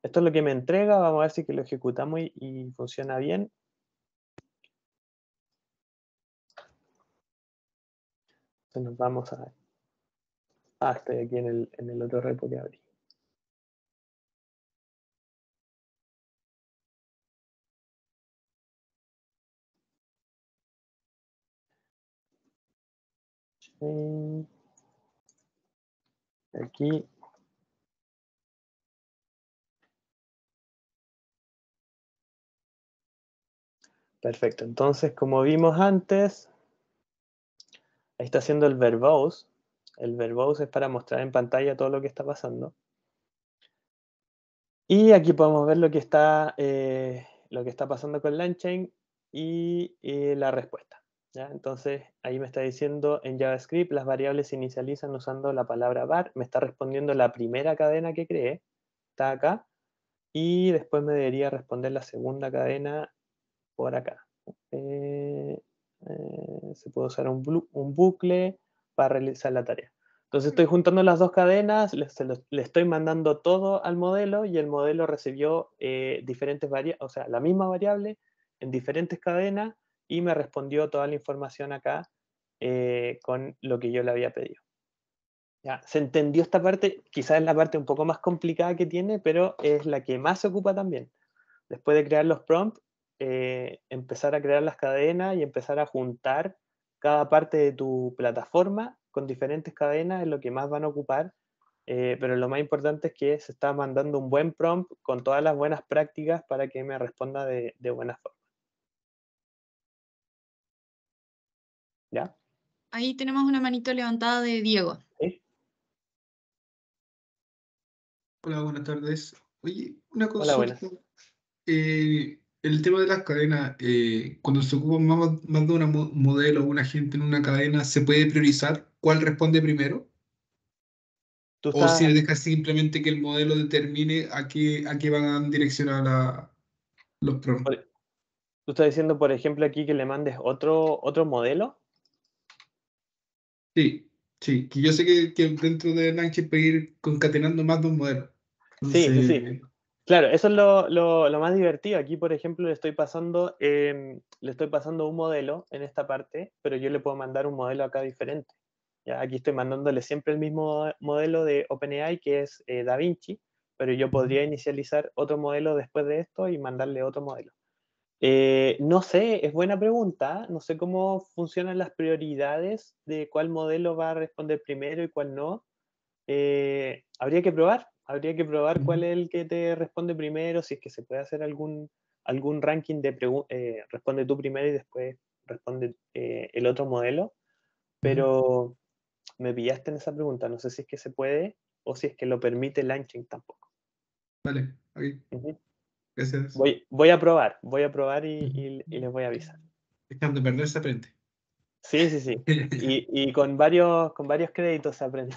Esto es lo que me entrega, vamos a ver si que lo ejecutamos y funciona bien. Entonces nos vamos a... Ah, estoy aquí en el, otro repo que abrí. Aquí. Perfecto, entonces como vimos antes, ahí está haciendo el verbose. El verbose es para mostrar en pantalla todo lo que está pasando. Y aquí podemos ver lo que está, eh, lo que está pasando con LangChain y eh, la respuesta. Entonces, ahí me está diciendo en JavaScript las variables se inicializan usando la palabra var. Me está respondiendo la primera cadena que creé. Está acá. Y después me debería responder la segunda cadena por acá. Eh, eh, se puede usar un, bucle para realizar la tarea. Entonces estoy juntando las dos cadenas, le, estoy mandando todo al modelo y el modelo recibió eh, diferentes o sea, la misma variable en diferentes cadenas y me respondió toda la información acá eh, con lo que yo le había pedido. Ya, se entendió esta parte, quizás es la parte un poco más complicada que tiene, pero es la que más se ocupa también. Después de crear los prompts, eh, empezar a crear las cadenas y empezar a juntar cada parte de tu plataforma con diferentes cadenas es lo que más van a ocupar, eh, pero lo más importante es que se está mandando un buen prompt con todas las buenas prácticas para que me responda de, buena forma. ¿Ya? Ahí tenemos una manito levantada de Diego. Hola, buenas tardes. Oye, una cosa. Eh, el tema de las cadenas, eh, cuando se ocupa más, de un modelo o una agente en una cadena, ¿se puede priorizar cuál responde primero? ¿O si dejas simplemente que el modelo determine a qué, a qué van a direccionar los prompts? E, ¿Tú estás diciendo, por ejemplo, aquí que le mandes otro, otro modelo? Sí, sí. Que yo sé que, dentro de Nanche puede ir concatenando más de un modelo. sí, sí, sí. Claro, eso es lo, más divertido. Aquí, por ejemplo, em, le estoy, pasando, un modelo en esta parte, pero yo le puedo mandar un modelo acá diferente. Aquí estoy mandándole siempre el mismo modelo de OpenAI, que es eh, DaVinci, pero yo podría inicializar otro modelo después de esto y mandarle otro modelo. Eh, no sé, es buena pregunta. No sé cómo funcionan las prioridades de cuál modelo va a responder primero y cuál no. Eh, habría que probar, habría que probar cuál es el que te responde primero, si es que se puede hacer algún, algún ranking de eh, responde tú primero y después responde eh, el otro modelo. Pero me pillaste en esa pregunta, no sé si es que se puede o si es que lo permite Launching tampoco. Vale, ahí. Voy, voy, a probar, voy a probar y, les voy a avisar. Dejando perder se frente Sí, sí, sí. Y, con, varios, con varios créditos se aprende.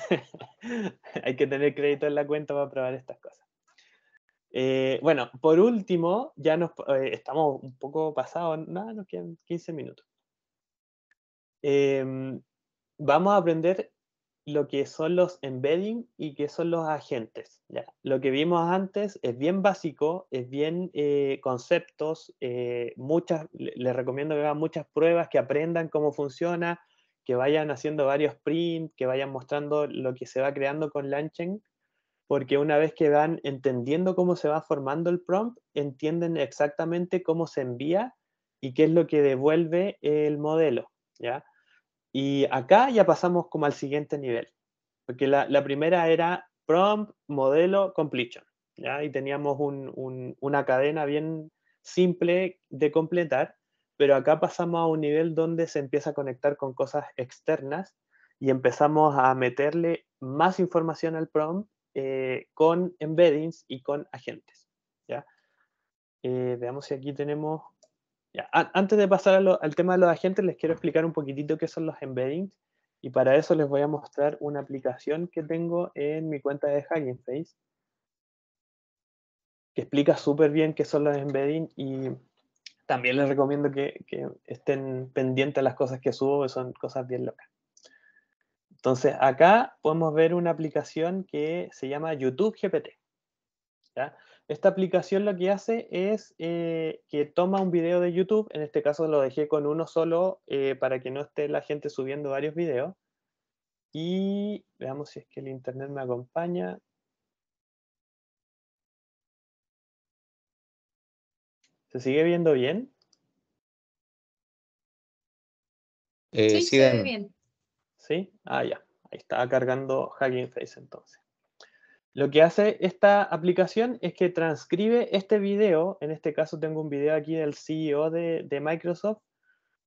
Hay que tener crédito en la cuenta para probar estas cosas. Eh, bueno, por último, ya nos eh, estamos un poco pasados, nada, nos quedan 15 minutos. Em, vamos a aprender lo que son los embedding y qué son los agentes. Lo que vimos antes es bien básico, es bien eh, conceptos, eh, muchas, les recomiendo que hagan muchas pruebas, que aprendan cómo funciona, que vayan haciendo varios prints, que vayan mostrando lo que se va creando con Lanchen, porque una vez que van entendiendo cómo se va formando el prompt, entienden exactamente cómo se envía y qué es lo que devuelve el modelo. ¿ya? Y acá ya pasamos como al siguiente nivel, porque la, primera era prompt, modelo, completion, ¿ya? y teníamos una cadena bien simple de completar, pero acá pasamos a un nivel donde se empieza a conectar con cosas externas y empezamos a meterle más información al prompt eh, con embeddings y con agentes. ¿ya? Eh, veamos si aquí tenemos antes de pasar al tema de los agentes, les quiero explicar un poquitito qué son los embeddings. Y para eso les voy a mostrar una aplicación que tengo en mi cuenta de Hugging Face, que explica súper bien qué son los embeddings y también les recomiendo que, estén pendientes a las cosas que subo, que son cosas bien locas. Entonces, acá podemos ver una aplicación que se llama YouTube GPT. ¿ya? Esta aplicación lo que hace es eh, que toma un video de YouTube, en este caso lo dejé con uno solo eh, para que no esté la gente subiendo varios videos. Y veamos si es que el internet me acompaña. ¿Se sigue viendo bien? Eh, sí, bien. ¿Sí? Ah, ya. Ahí estaba cargando Hacking Face entonces. Lo que hace esta aplicación es que transcribe este video, en este caso tengo un video aquí del CEO de, Microsoft,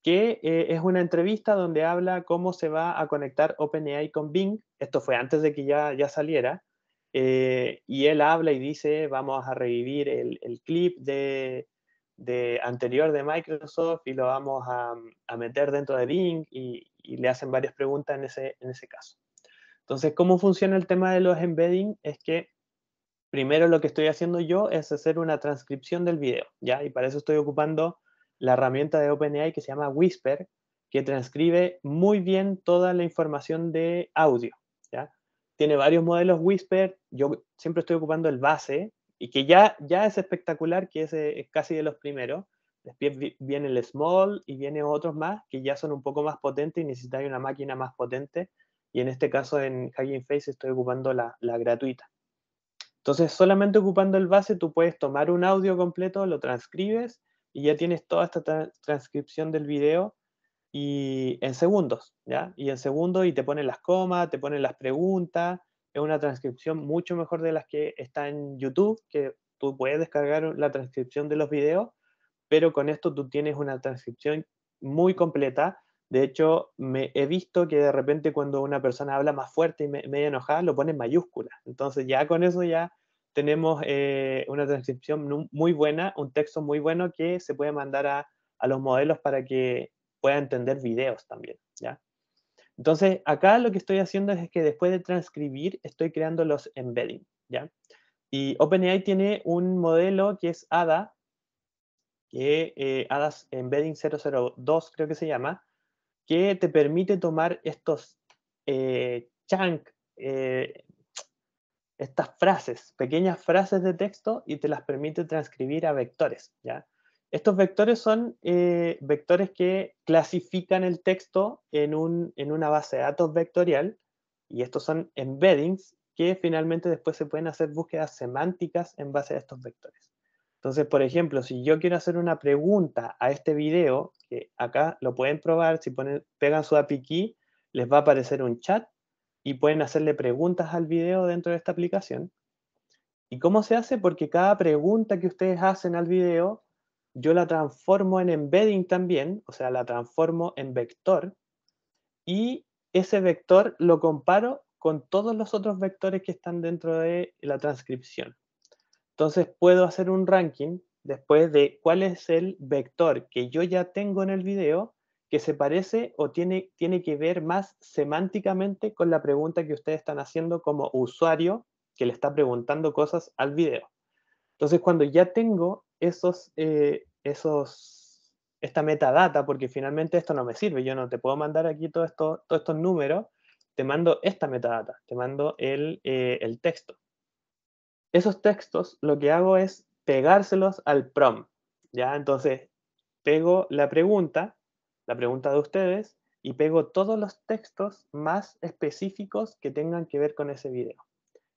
que eh, es una entrevista donde habla cómo se va a conectar OpenAI con Bing, esto fue antes de que ya, saliera, eh, y él habla y dice, vamos a revivir el, clip de, anterior de Microsoft y lo vamos a, meter dentro de Bing y, y, le hacen varias preguntas en ese, en ese caso. Entonces, ¿cómo funciona el tema de los embeddings? Es que primero lo que estoy haciendo yo es hacer una transcripción del video, ¿ya? Y para eso estoy ocupando la herramienta de OpenAI que se llama Whisper, que transcribe muy bien toda la información de audio, ¿ya? Tiene varios modelos Whisper, yo siempre estoy ocupando el base, y que ya, es espectacular, que es casi de los primeros. Después viene el Small y vienen otros más que ya son un poco más potentes y necesitan una máquina más potente y en este caso en Hugging Face estoy ocupando la, gratuita. Entonces, solamente ocupando el base, tú puedes tomar un audio completo, lo transcribes y ya tienes toda esta transcripción del video y en segundos, ¿ya? Y en segundos y te ponen las comas, te ponen las preguntas. Es una transcripción mucho mejor de las que está en YouTube, que tú puedes descargar la transcripción de los videos, pero con esto tú tienes una transcripción muy completa de hecho, me he visto que de repente cuando una persona habla más fuerte y media enojada, lo pone en mayúscula. Entonces ya con eso ya tenemos eh, una transcripción muy buena, un texto muy bueno que se puede mandar a, los modelos para que pueda entender videos también, Entonces, acá lo que estoy haciendo es que después de transcribir, estoy creando los embeddings. ¿ya? Y OpenAI tiene un modelo que es ADA, que eh, ADA Embedding 002 creo que se llama, que te permite tomar estos eh, chunk, eh, estas frases, pequeñas frases de texto y te las permite transcribir a vectores. ¿ya? Estos vectores son eh, vectores que clasifican el texto en, en una base de datos vectorial y estos son embeddings que finalmente después se pueden hacer búsquedas semánticas en base a estos vectores. Entonces, por ejemplo, si yo quiero hacer una pregunta a este video acá lo pueden probar, si pegan su API key, les va a aparecer un chat y pueden hacerle preguntas al video dentro de esta aplicación. ¿Y cómo se hace? Porque cada pregunta que ustedes hacen al video, yo la transformo en embedding también, o sea, la transformo en vector, y ese vector lo comparo con todos los otros vectores que están dentro de la transcripción. Entonces puedo hacer un ranking después de cuál es el vector que yo ya tengo en el video que se parece o tiene, tiene que ver más semánticamente con la pregunta que ustedes están haciendo como usuario que le está preguntando cosas al video. Entonces, cuando ya tengo esos, eh, esos, esta metadata, porque finalmente esto no me sirve, yo no te puedo mandar aquí todos todo estos números, te mando esta metadata, te mando el eh, texto. Esos textos, lo que hago es pegárselos al prompt ¿Ya? Entonces, pego la pregunta, la pregunta de ustedes, y pego todos los textos más específicos que tengan que ver con ese video.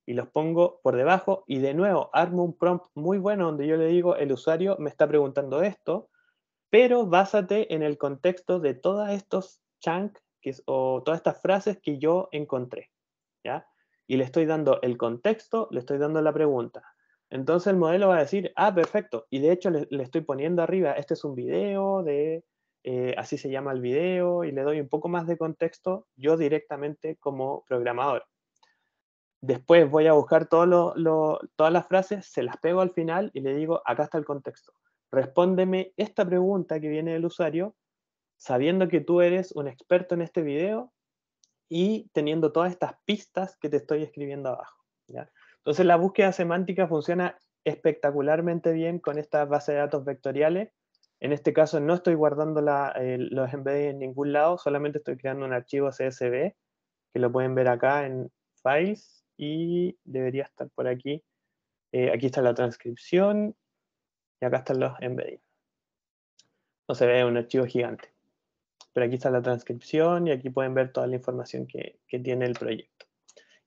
Y los pongo por debajo y de nuevo armo un prompt muy bueno donde yo le digo, el usuario me está preguntando esto, pero básate en el contexto de todos estos chunks o todas estas frases que yo encontré. ¿ya? Y le estoy dando el contexto, le estoy dando la pregunta. Entonces el modelo va a decir, ah, perfecto. Y de hecho le, estoy poniendo arriba, este es un video de, eh, así se llama el video, y le doy un poco más de contexto yo directamente como programador. Después voy a buscar todas las frases, se las pego al final y le digo, acá está el contexto. Respóndeme esta pregunta que viene del usuario, sabiendo que tú eres un experto en este video y teniendo todas estas pistas que te estoy escribiendo abajo. ¿ya? Entonces la búsqueda semántica funciona espectacularmente bien con estas bases de datos vectoriales. En este caso no estoy guardando eh, los embeddings en ningún lado, solamente estoy creando un archivo CSV, que lo pueden ver acá en Files, y debería estar por aquí. Eh, aquí está la transcripción, y acá están los embeddings. No se ve un archivo gigante. Pero aquí está la transcripción, y aquí pueden ver toda la información que tiene el proyecto.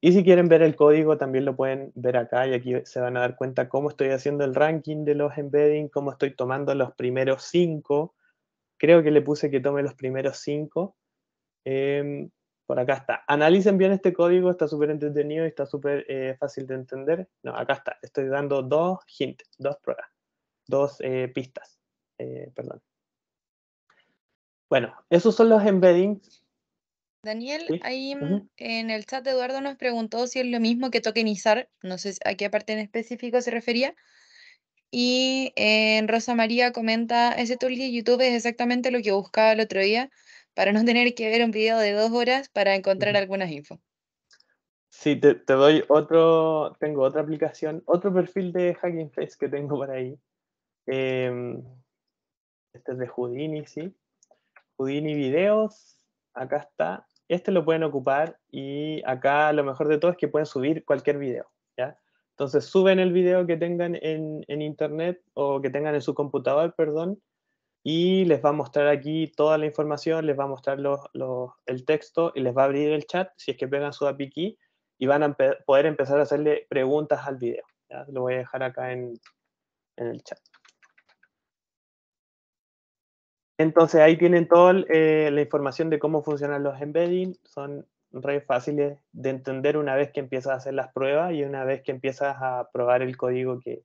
Y si quieren ver el código, también lo pueden ver acá y aquí se van a dar cuenta cómo estoy haciendo el ranking de los embeddings, cómo estoy tomando los primeros cinco. Creo que le puse que tome los primeros cinco. Em, por acá está. Analicen bien este código, está súper entretenido y está súper eh, fácil de entender. No, acá está. Estoy dando dos hints, dos pruebas, dos eh, pistas. Eh, perdón. Bueno, esos son los embeddings. Daniel, ahí mm, en el chat Eduardo nos preguntó si es lo mismo que tokenizar, no sé a qué parte en específico se refería. Y en Rosa María comenta, ese tool de YouTube es exactamente lo que buscaba el otro día para no tener que ver un video de dos horas para encontrar algunas info. Sí, te, doy otro, tengo otra aplicación, otro perfil de Hacking Face que tengo por ahí. Em, este es de Houdini, sí. Houdini Videos, acá está este lo pueden ocupar y acá lo mejor de todo es que pueden subir cualquier video, ¿ya? Entonces suben el video que tengan en, internet o que tengan en su computador, perdón, y les va a mostrar aquí toda la información, les va a mostrar el texto y les va a abrir el chat si es que pegan su API y van a poder empezar a hacerle preguntas al video. Lo voy a dejar acá en el chat. Entonces ahí tienen toda eh, la información de cómo funcionan los embeddings, son re fáciles de entender una vez que empiezas a hacer las pruebas y una vez que empiezas a probar el código que,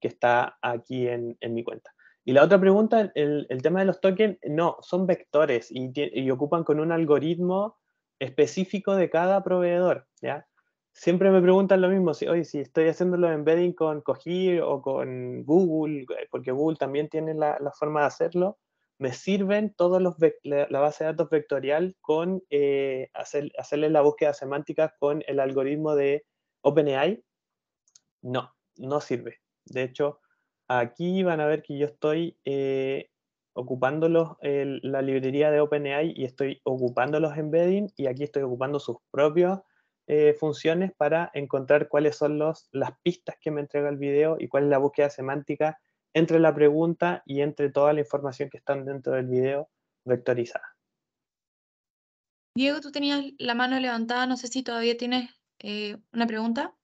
está aquí en, mi cuenta. Y la otra pregunta, el, tema de los tokens, no, son vectores y, ocupan con un algoritmo específico de cada proveedor, ¿ya? siempre me preguntan lo mismo, si, si estoy haciendo los embeddings con Cogir o con Google, porque Google también tiene la forma de hacerlo, me sirven todos los la, base de datos vectorial con eh, hacer, hacerle la búsqueda semántica con el algoritmo de OpenAI? No, no sirve. De hecho, aquí van a ver que yo estoy eh, ocupando los, la librería de OpenAI y estoy ocupando los embedding y aquí estoy ocupando sus propias eh, funciones para encontrar cuáles son los, las pistas que me entrega el video y cuál es la búsqueda semántica entre la pregunta y entre toda la información que están dentro del video vectorizada. Diego, tú tenías la mano levantada, no sé si todavía tienes eh, una pregunta.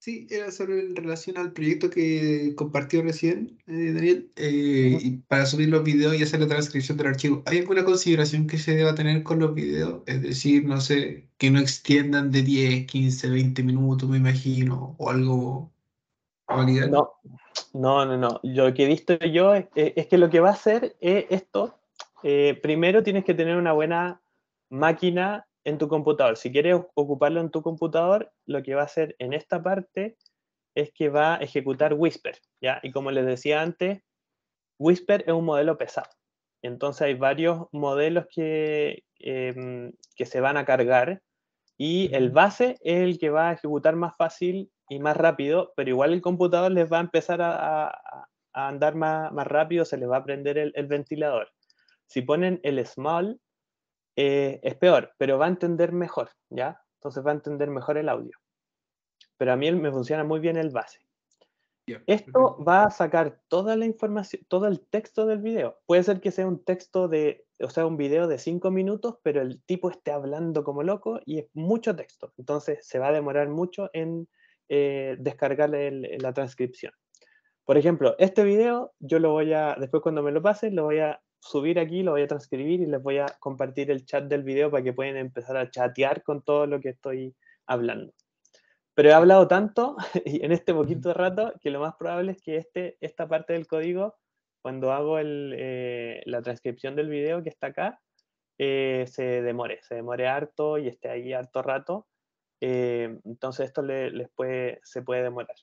Sí, era sobre en relación al proyecto que compartió recién, eh, Daniel, eh, para subir los videos y hacer la transcripción del archivo. ¿Hay alguna consideración que se deba tener con los videos? Es decir, no sé, que no extiendan de 10, 15, 20 minutos, me imagino, o algo no, no, no, no. Lo que he visto yo es, que lo que va a hacer es esto. Eh, primero tienes que tener una buena máquina en tu computador. Si quieres ocuparlo en tu computador, lo que va a hacer en esta parte es que va a ejecutar Whisper, ¿ya? Y como les decía antes, Whisper es un modelo pesado. Entonces hay varios modelos que, em, que se van a cargar y el base es el que va a ejecutar más fácil y más rápido, pero igual el computador les va a empezar a, andar más, rápido, se les va a prender el, ventilador. Si ponen el small, eh, es peor, pero va a entender mejor, ¿ya? Entonces va a entender mejor el audio. Pero a mí me funciona muy bien el base. Esto va a sacar toda la información, todo el texto del video. Puede ser que sea un texto de, o sea, un video de cinco minutos, pero el tipo esté hablando como loco y es mucho texto. Entonces se va a demorar mucho en, descargarle eh, descargar la transcripción. Por ejemplo, este video yo lo voy a, después cuando me lo pasen, lo voy a subir aquí, lo voy a transcribir y les voy a compartir el chat del video para que puedan empezar a chatear con todo lo que estoy hablando. Pero he hablado tanto y en este poquito de rato que lo más probable es que este, esta parte del código, cuando hago eh, la transcripción del video que está acá, eh, se demore, se demore harto y esté ahí harto rato eh, entonces esto puede, se puede demorar.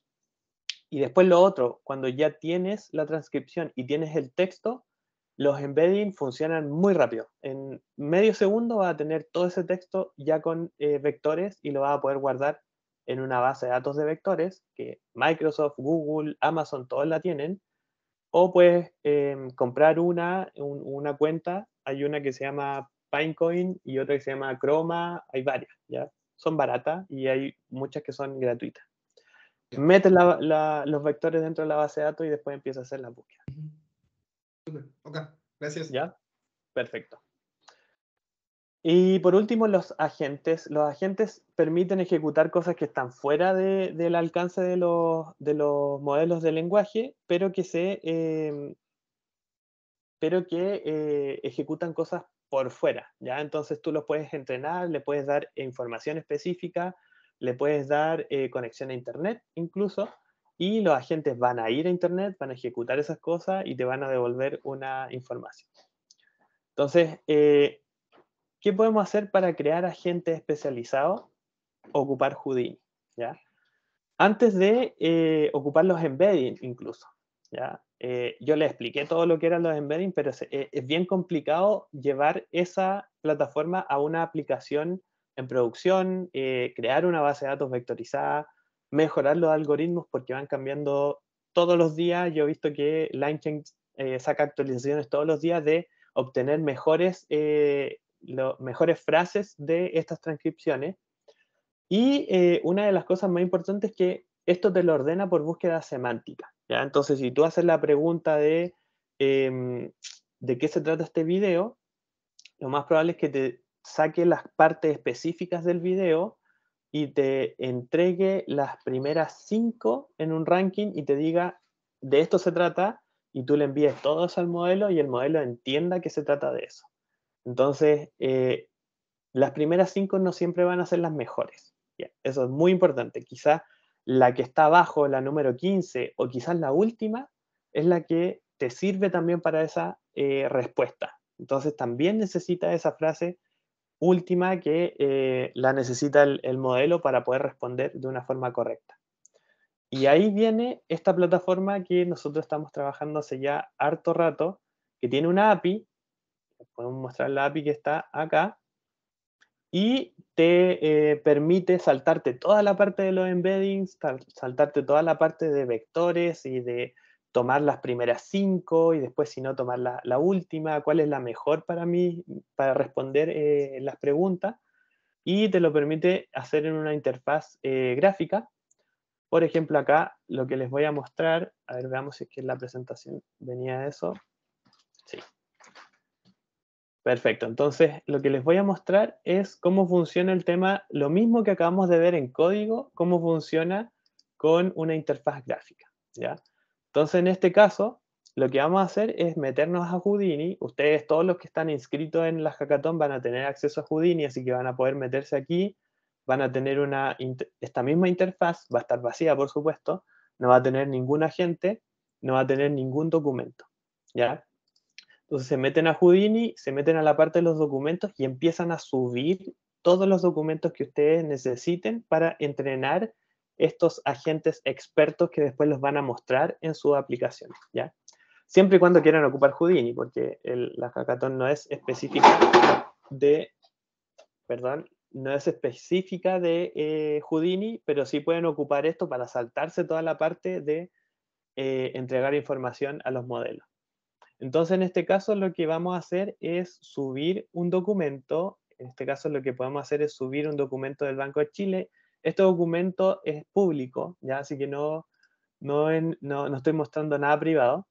Y después lo otro, cuando ya tienes la transcripción y tienes el texto, los embeddings funcionan muy rápido. En medio segundo va a tener todo ese texto ya con eh, vectores y lo va a poder guardar en una base de datos de vectores que Microsoft, Google, Amazon, todos la tienen. O puedes em, comprar una, una cuenta. Hay una que se llama Pinecoin y otra que se llama Chroma. Hay varias, ¿ya? son baratas y hay muchas que son gratuitas. Mete los vectores dentro de la base de datos y después empieza a hacer la búsqueda. Ok, gracias. ¿Ya? Perfecto. Y por último, los agentes. Los agentes permiten ejecutar cosas que están fuera del alcance de los, modelos de lenguaje, pero que eh, pero que eh, ejecutan cosas por fuera, ¿ya? Entonces tú los puedes entrenar, le puedes dar información específica, le puedes dar eh, conexión a Internet incluso, y los agentes van a ir a Internet, van a ejecutar esas cosas y te van a devolver una información. Entonces, eh, ¿qué podemos hacer para crear agentes especializados? Ocupar Houdini, ¿ya? Antes de eh, ocupar los embeddings incluso, ¿ya? Eh, yo le expliqué todo lo que eran los embeddings, pero eh, es, bien complicado llevar esa plataforma a una aplicación en producción, eh, crear una base de datos vectorizada, mejorar los algoritmos porque van cambiando todos los días. Yo he visto que LineChain saca actualizaciones todos los días de obtener mejores, mejores frases de estas transcripciones. Y una de las cosas más importantes es que esto te lo ordena por búsqueda semántica. Entonces, si tú haces la pregunta de em, de qué se trata este video, lo más probable es que te saque las partes específicas del video y te entregue las primeras cinco en un ranking y te diga de esto se trata y tú le envíes todo eso al modelo y el modelo entienda que se trata de eso. Entonces, eh, las primeras cinco no siempre van a ser las mejores. eso es muy importante. Quizás la que está abajo, la número 15 o quizás la última, es la que te sirve también para esa eh, respuesta. Entonces también necesita esa frase última que eh, la necesita el, el, modelo para poder responder de una forma correcta. Y ahí viene esta plataforma que nosotros estamos trabajando hace ya harto rato, que tiene una API, podemos mostrar la API que está acá, y te eh, permite saltarte toda la parte de los embeddings, saltarte toda la parte de vectores y de tomar las primeras cinco y después si no tomar la, última, cuál es la mejor para mí para responder eh, las preguntas y te lo permite hacer en una interfaz eh, gráfica. Por ejemplo acá lo que les voy a mostrar, a ver veamos si es que la presentación venía de eso. Sí, Perfecto, entonces lo que les voy a mostrar es cómo funciona el tema, lo mismo que acabamos de ver en código, cómo funciona con una interfaz gráfica. ¿ya? Entonces en este caso, lo que vamos a hacer es meternos a Houdini, ustedes todos los que están inscritos en la hackathon van a tener acceso a Houdini, así que van a poder meterse aquí, van a tener una, esta misma interfaz, va a estar vacía por supuesto, no va a tener ningún agente, no va a tener ningún documento. ¿ya? Entonces se meten a Houdini, se meten a la parte de los documentos y empiezan a subir todos los documentos que ustedes necesiten para entrenar estos agentes expertos que después los van a mostrar en su aplicación, ¿ya? Siempre y cuando quieran ocupar Houdini, porque la hackathon no es específica de, perdón, no es específica de eh, Houdini, pero sí pueden ocupar esto para saltarse toda la parte de eh, entregar información a los modelos. Entonces, en este caso, lo que vamos a hacer es subir un documento. En este caso, lo que podemos hacer es subir un documento del Banco de Chile. Este documento es público, ¿ya? así que no, estoy mostrando nada privado.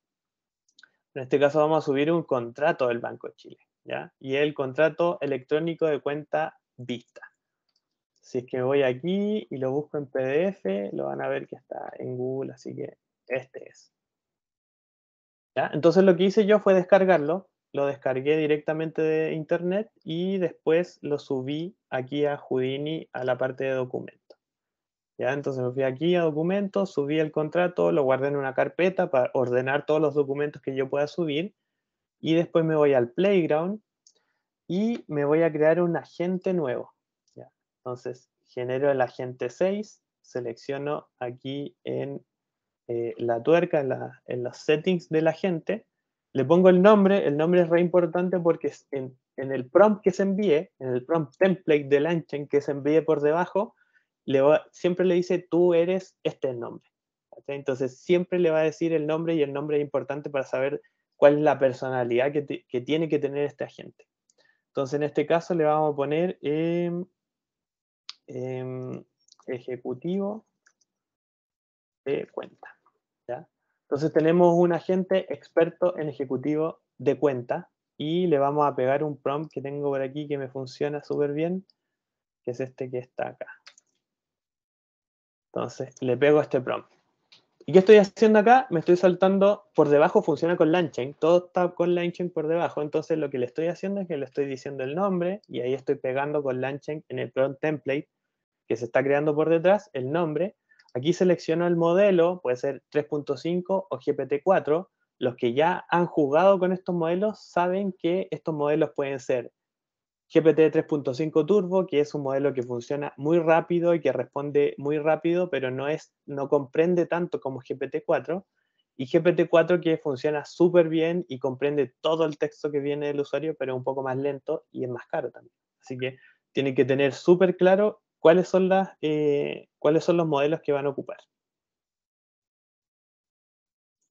En este caso, vamos a subir un contrato del Banco de Chile. ¿ya? Y el contrato electrónico de cuenta vista. Si es que voy aquí y lo busco en PDF, lo van a ver que está en Google, así que este es. Entonces lo que hice yo fue descargarlo, lo descargué directamente de internet y después lo subí aquí a Houdini a la parte de documentos. ¿Ya? Entonces me fui aquí a documentos, subí el contrato, lo guardé en una carpeta para ordenar todos los documentos que yo pueda subir y después me voy al Playground y me voy a crear un agente nuevo. Entonces genero el agente 6, selecciono aquí en eh, la tuerca, en, los settings de la gente, le pongo el nombre, el nombre es re importante porque en, el prompt que se envíe, en el prompt template del engine que se envíe por debajo, siempre le dice tú eres este nombre. Entonces siempre le va a decir el nombre y el nombre es importante para saber cuál es la personalidad que, tiene que tener este agente. Entonces en este caso le vamos a poner em, em, ejecutivo de cuenta. Entonces tenemos un agente experto en ejecutivo de cuenta y le vamos a pegar un prompt que tengo por aquí que me funciona súper bien, que es este que está acá. Entonces le pego este prompt. ¿Y qué estoy haciendo acá? Me estoy saltando por debajo, funciona con LangChain, todo está con LangChain por debajo, entonces lo que le estoy haciendo es que le estoy diciendo el nombre y ahí estoy pegando con LangChain en el prompt template que se está creando por detrás, el nombre, Aquí selecciono el modelo, puede ser 3.5 o GPT-4. Los que ya han jugado con estos modelos saben que estos modelos pueden ser GPT 3.5 Turbo, que es un modelo que funciona muy rápido y que responde muy rápido, pero no, es, no comprende tanto como GPT-4. Y GPT-4 que funciona súper bien y comprende todo el texto que viene del usuario, pero es un poco más lento y es más caro también. Así que tienen que tener súper claro cuáles son, las, eh, cuáles son los modelos que van a ocupar.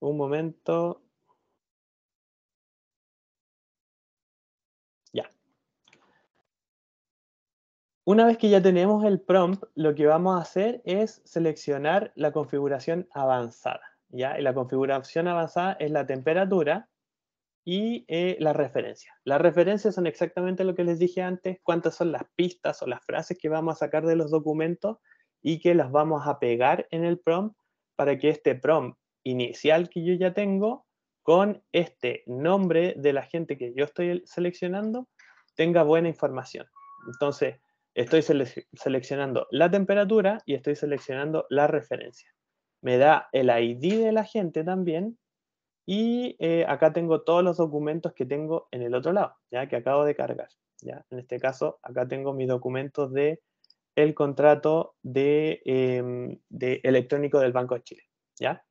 Un momento. Ya. Una vez que ya tenemos el prompt, lo que vamos a hacer es seleccionar la configuración avanzada. ¿ya? la configuración avanzada es la temperatura y eh, la las referencias. Las referencias son exactamente lo que les dije antes, cuántas son las pistas o las frases que vamos a sacar de los documentos y que las vamos a pegar en el PROM para que este PROM inicial que yo ya tengo con este nombre de la gente que yo estoy seleccionando tenga buena información. Entonces, estoy seleccionando la temperatura y estoy seleccionando la referencia. Me da el ID de la gente también y eh, acá tengo todos los documentos que tengo en el otro lado, ya que acabo de cargar. ¿ya? En este caso, acá tengo mis documentos de el contrato de, em, de electrónico del Banco de Chile. ¿ya?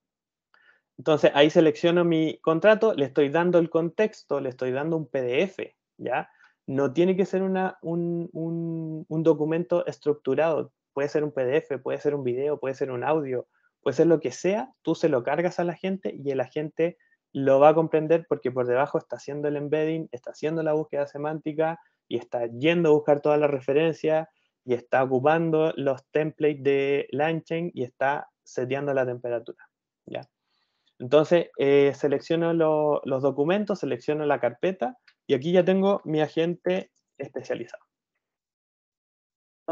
Entonces, ahí selecciono mi contrato, le estoy dando el contexto, le estoy dando un PDF. ¿ya? No tiene que ser una, un, un, un documento estructurado. Puede ser un PDF, puede ser un video, puede ser un audio, pues es lo que sea, tú se lo cargas a la gente y la gente lo va a comprender porque por debajo está haciendo el embedding, está haciendo la búsqueda semántica y está yendo a buscar todas las referencias y está ocupando los templates de LangChain y está seteando la temperatura. ¿ya? Entonces, eh, selecciono los documentos, selecciono la carpeta y aquí ya tengo mi agente especializado.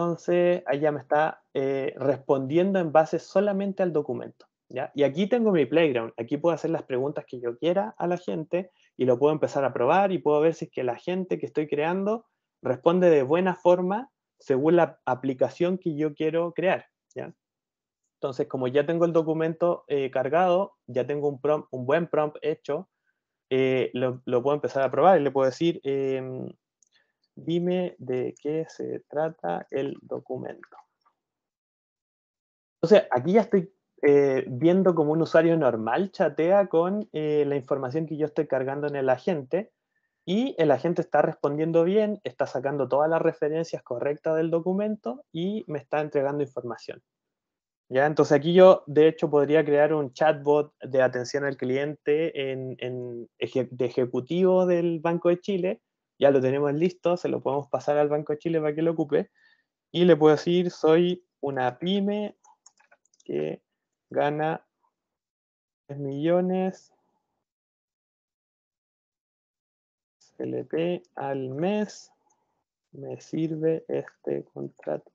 Entonces, allá me está eh, respondiendo en base solamente al documento. ¿ya? Y aquí tengo mi playground. Aquí puedo hacer las preguntas que yo quiera a la gente y lo puedo empezar a probar y puedo ver si es que la gente que estoy creando responde de buena forma según la aplicación que yo quiero crear. ¿ya? Entonces, como ya tengo el documento eh, cargado, ya tengo un, un buen prompt hecho, eh, lo, puedo empezar a probar y le puedo decir, em, dime de qué se trata el documento. Entonces, aquí ya estoy eh, viendo como un usuario normal chatea con eh, la información que yo estoy cargando en el agente y el agente está respondiendo bien, está sacando todas las referencias correctas del documento y me está entregando información. ¿Ya? Entonces aquí yo, de hecho, podría crear un chatbot de atención al cliente en, de ejecutivo del Banco de Chile ya lo tenemos listo, se lo podemos pasar al Banco de Chile para que lo ocupe, y le puedo decir, soy una pyme que gana 3 millones CLP al mes, me sirve este contrato.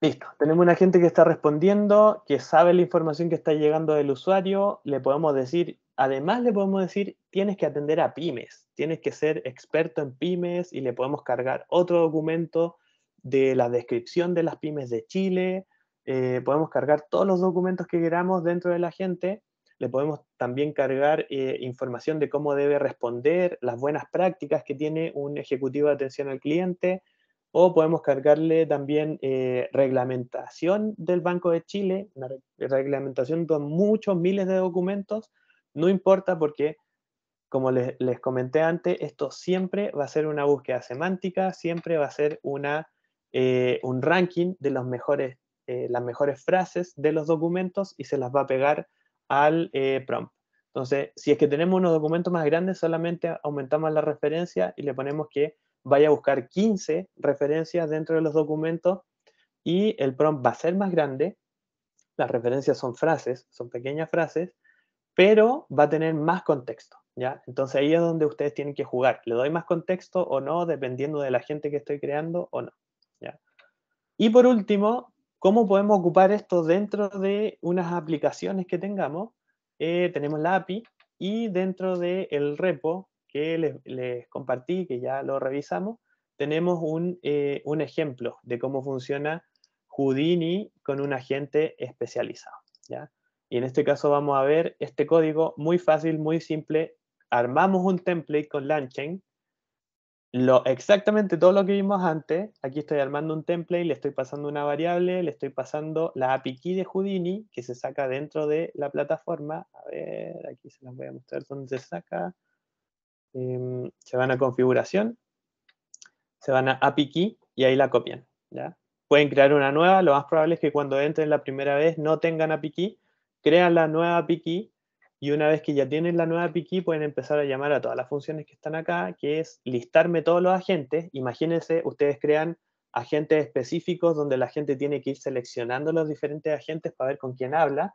Listo, tenemos una gente que está respondiendo, que sabe la información que está llegando del usuario, le podemos decir, además le podemos decir, tienes que atender a pymes, tienes que ser experto en pymes y le podemos cargar otro documento de la descripción de las pymes de Chile, eh, podemos cargar todos los documentos que queramos dentro de la gente, le podemos también cargar eh, información de cómo debe responder, las buenas prácticas que tiene un ejecutivo de atención al cliente, o podemos cargarle también eh, reglamentación del Banco de Chile, reglamentación con muchos miles de documentos no importa porque, como les, comenté antes, esto siempre va a ser una búsqueda semántica, siempre va a ser una, eh, un ranking de los mejores, eh, las mejores frases de los documentos y se las va a pegar al eh, prompt. Entonces, si es que tenemos unos documentos más grandes, solamente aumentamos la referencia y le ponemos que vaya a buscar 15 referencias dentro de los documentos y el prompt va a ser más grande. Las referencias son frases, son pequeñas frases, pero va a tener más contexto. ¿Ya? Entonces ahí es donde ustedes tienen que jugar. ¿Le doy más contexto o no, dependiendo de la gente que estoy creando o no? Y por último, ¿cómo podemos ocupar esto dentro de unas aplicaciones que tengamos? Eh, tenemos la API y dentro del repo que les, compartí, que ya lo revisamos, tenemos eh, un, ejemplo de cómo funciona Houdini con un agente especializado. ¿ya? Y en este caso vamos a ver este código muy fácil, muy simple. Armamos un template con Lancheng. Lo, exactamente todo lo que vimos antes. Aquí estoy armando un template, le estoy pasando una variable, le estoy pasando la API key de Houdini que se saca dentro de la plataforma. A ver, aquí se las voy a mostrar dónde se saca. Em, se van a configuración, se van a API key y ahí la copian. ¿ya? Pueden crear una nueva, lo más probable es que cuando entren la primera vez no tengan API key, crean la nueva PKI y una vez que ya tienen la nueva PKI pueden empezar a llamar a todas las funciones que están acá, que es listarme todos los agentes. Imagínense, ustedes crean agentes específicos donde la gente tiene que ir seleccionando los diferentes agentes para ver con quién habla,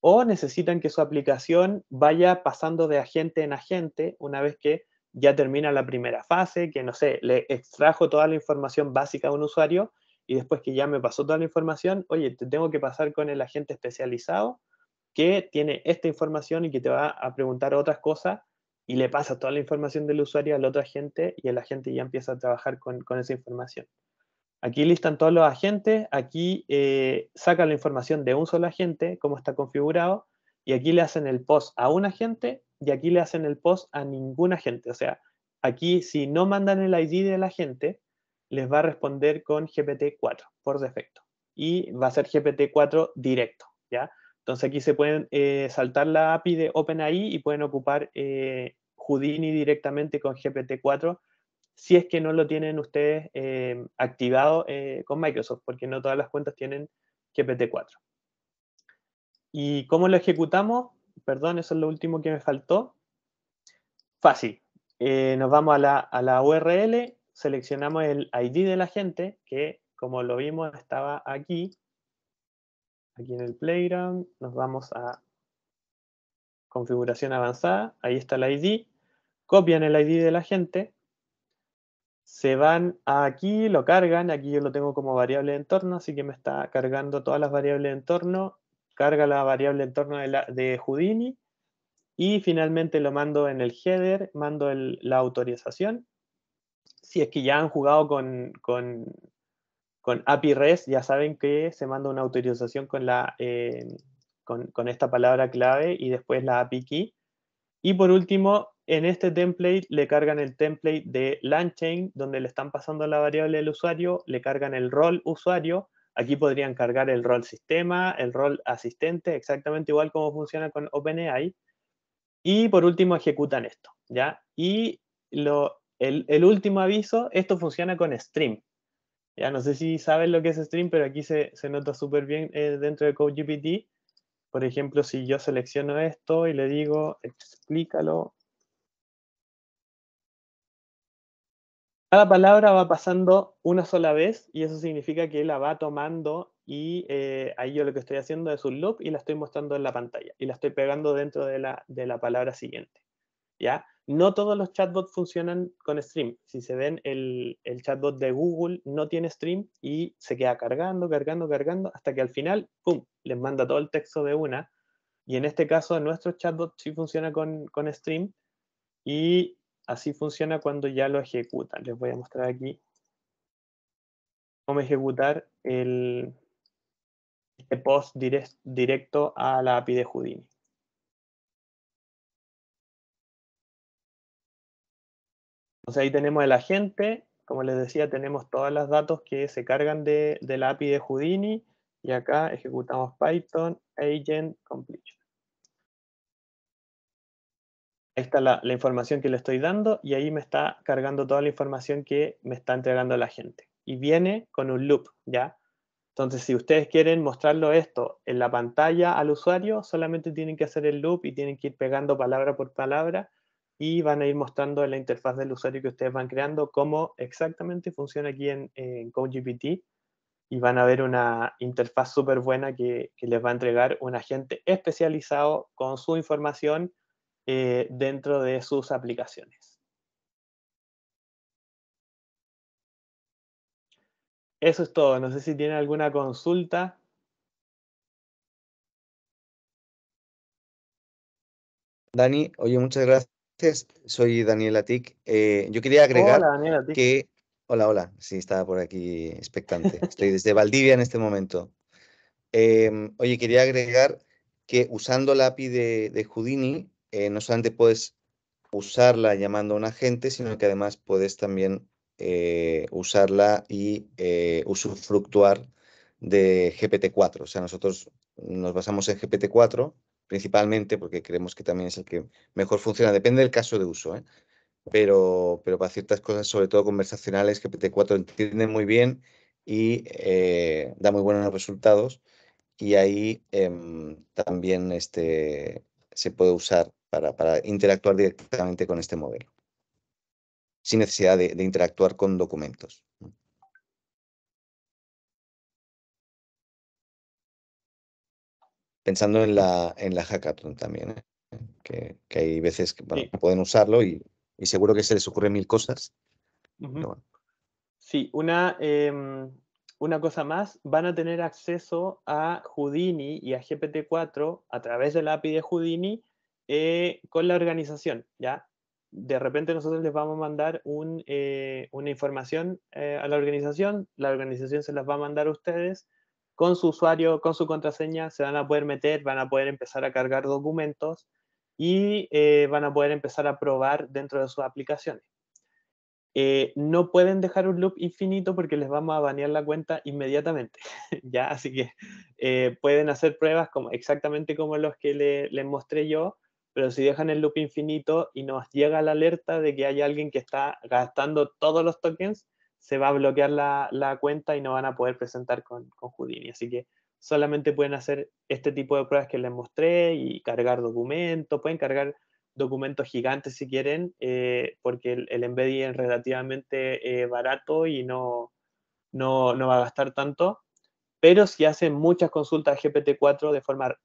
o necesitan que su aplicación vaya pasando de agente en agente una vez que ya termina la primera fase, que no sé, le extrajo toda la información básica a un usuario y después que ya me pasó toda la información, oye, te tengo que pasar con el agente especializado que tiene esta información y que te va a preguntar otras cosas y le pasa toda la información del usuario al otro agente y el agente ya empieza a trabajar con, esa información. Aquí listan todos los agentes, aquí eh, sacan saca la información de un solo agente, cómo está configurado, y aquí le hacen el post a un agente y aquí le hacen el post a ningún agente. O sea, aquí si no mandan el ID del agente, les va a responder con GPT-4 por defecto. Y va a ser GPT-4 directo, ¿ya? Entonces aquí se pueden eh, saltar la API de OpenAI y pueden ocupar eh, Houdini directamente con GPT-4 si es que no lo tienen ustedes eh, activado con Microsoft, porque no todas las cuentas tienen GPT-4. ¿Y cómo lo ejecutamos? Perdón, eso es lo último que me faltó. Fácil. nos vamos a la, a la URL, seleccionamos el ID de la gente, que como lo vimos estaba aquí, Aquí en el Playground nos vamos a configuración avanzada, ahí está el ID, copian el ID de la gente, se van aquí, lo cargan, aquí yo lo tengo como variable de entorno, así que me está cargando todas las variables de entorno, carga la variable de entorno de, Houdini, y finalmente lo mando en el header, mando la autorización. Si es que ya han jugado con con API REST ya saben que se manda una autorización con, la, eh, con, esta palabra clave y después la API key. Y por último, en este template le cargan el template de LANDCHAIN, donde le están pasando la variable del usuario, le cargan el rol usuario. Aquí podrían cargar el rol sistema, el rol asistente, exactamente igual como funciona con OpenAI. Y por último ejecutan esto, ¿ya? Y lo, el último aviso, esto funciona con Stream, ya no sé si saben lo que es stream, pero aquí se, nota súper bien eh, dentro de CodeGPT. Por ejemplo, si yo selecciono esto y le digo, explícalo. Cada palabra va pasando una sola vez y eso significa que la va tomando y eh, ahí yo lo que estoy haciendo es un loop y la estoy mostrando en la pantalla y la estoy pegando dentro de la, de la palabra siguiente. ¿Ya? No todos los chatbots funcionan con stream. Si se ven, el, chatbot de Google no tiene stream y se queda cargando, cargando, cargando, hasta que al final, ¡pum!, les manda todo el texto de una. Y en este caso, nuestro chatbot sí funciona con, stream y así funciona cuando ya lo ejecutan. Les voy a mostrar aquí cómo ejecutar el, este post directo a la API de Houdini. Entonces ahí tenemos el agente, como les decía, tenemos todos los datos que se cargan de, API de Houdini y acá ejecutamos Python agent completion. Esta está la, información que le estoy dando y ahí me está cargando toda la información que me está entregando la gente. Y viene con un loop, ¿ya? Entonces, si ustedes quieren mostrarlo esto en la pantalla al usuario, solamente tienen que hacer el loop y tienen que ir pegando palabra por palabra y van a ir mostrando la interfaz del usuario que ustedes van creando cómo exactamente funciona aquí en, CodeGPT y van a ver una interfaz súper buena que, les va a entregar un agente especializado con su información eh, dentro de sus aplicaciones. Eso es todo. No sé si tienen alguna consulta. Dani, oye, muchas gracias soy Daniel Atik, eh, yo quería agregar que... Hola, hola, sí, estaba por aquí expectante. Estoy desde Valdivia en este momento. Em, oye, quería agregar que usando la API de, Houdini, eh, no solamente puedes usarla llamando a un agente, sino que además puedes también eh, usarla y usufructuar de GPT-4. O sea, nosotros nos basamos en GPT-4 principalmente, porque creemos que también es el que mejor funciona. Depende del caso de uso, ¿eh? pero, para ciertas cosas, sobre todo conversacionales, que pt 4 entiende muy bien y eh, da muy buenos resultados. Y ahí em, también este, se puede usar para, interactuar directamente con este modelo, sin necesidad de interactuar con documentos. pensando en la, en la hackathon también, ¿eh? que, que, hay veces que pueden usarlo y, y, seguro que se les ocurren mil cosas. Sí, una, em, una cosa más, van a tener acceso a Houdini y a GPT-4 a través del API de Houdini eh, con la organización, ¿ya? De repente nosotros les vamos a mandar eh, una información a la organización, la organización se las va a mandar a ustedes, con su usuario, con su contraseña, se van a poder meter, van a poder empezar a cargar documentos y eh, van a poder empezar a probar dentro de sus aplicaciones. Eh, no pueden dejar un loop infinito porque les vamos a banear la cuenta inmediatamente, ¿ya? Así que eh, pueden hacer pruebas como, exactamente como los que les mostré yo, pero si dejan el loop infinito y nos llega la alerta de que hay alguien que está gastando todos los tokens, se va a bloquear la, cuenta y no van a poder presentar con, con Houdini. Así que solamente pueden hacer este tipo de pruebas que les mostré y cargar documentos, pueden cargar documentos gigantes si quieren, eh, porque el, embedding es relativamente eh, barato y no, no, va a gastar tanto. Pero si hacen muchas consultas GPT-4 de forma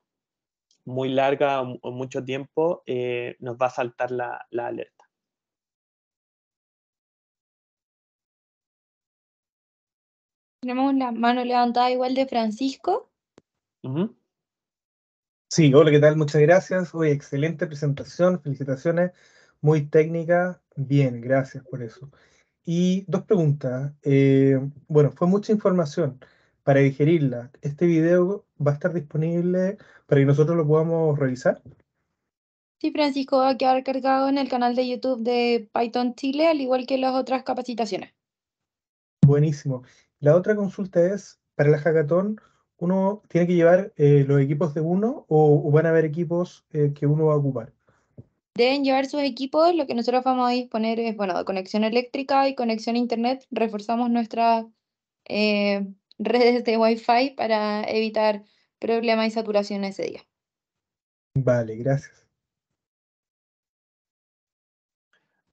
muy larga o, mucho tiempo, eh, nos va a saltar la alerta. Tenemos la mano levantada igual de Francisco. Sí, hola, ¿qué tal? Muchas gracias. Hoy excelente presentación, felicitaciones, muy técnica, bien, gracias por eso. Y dos preguntas. Eh, bueno, fue mucha información para digerirla. ¿Este video va a estar disponible para que nosotros lo podamos revisar? Sí, Francisco, va a quedar cargado en el canal de YouTube de Python Chile, al igual que las otras capacitaciones. Buenísimo. La otra consulta es, para la hackathon, ¿uno tiene que llevar eh, los equipos de uno o, van a haber equipos eh, que uno va a ocupar? Deben llevar sus equipos, lo que nosotros vamos a disponer es, bueno, conexión eléctrica y conexión a internet. Reforzamos nuestras eh, redes de Wi-Fi para evitar problemas y saturación ese día. Vale, gracias.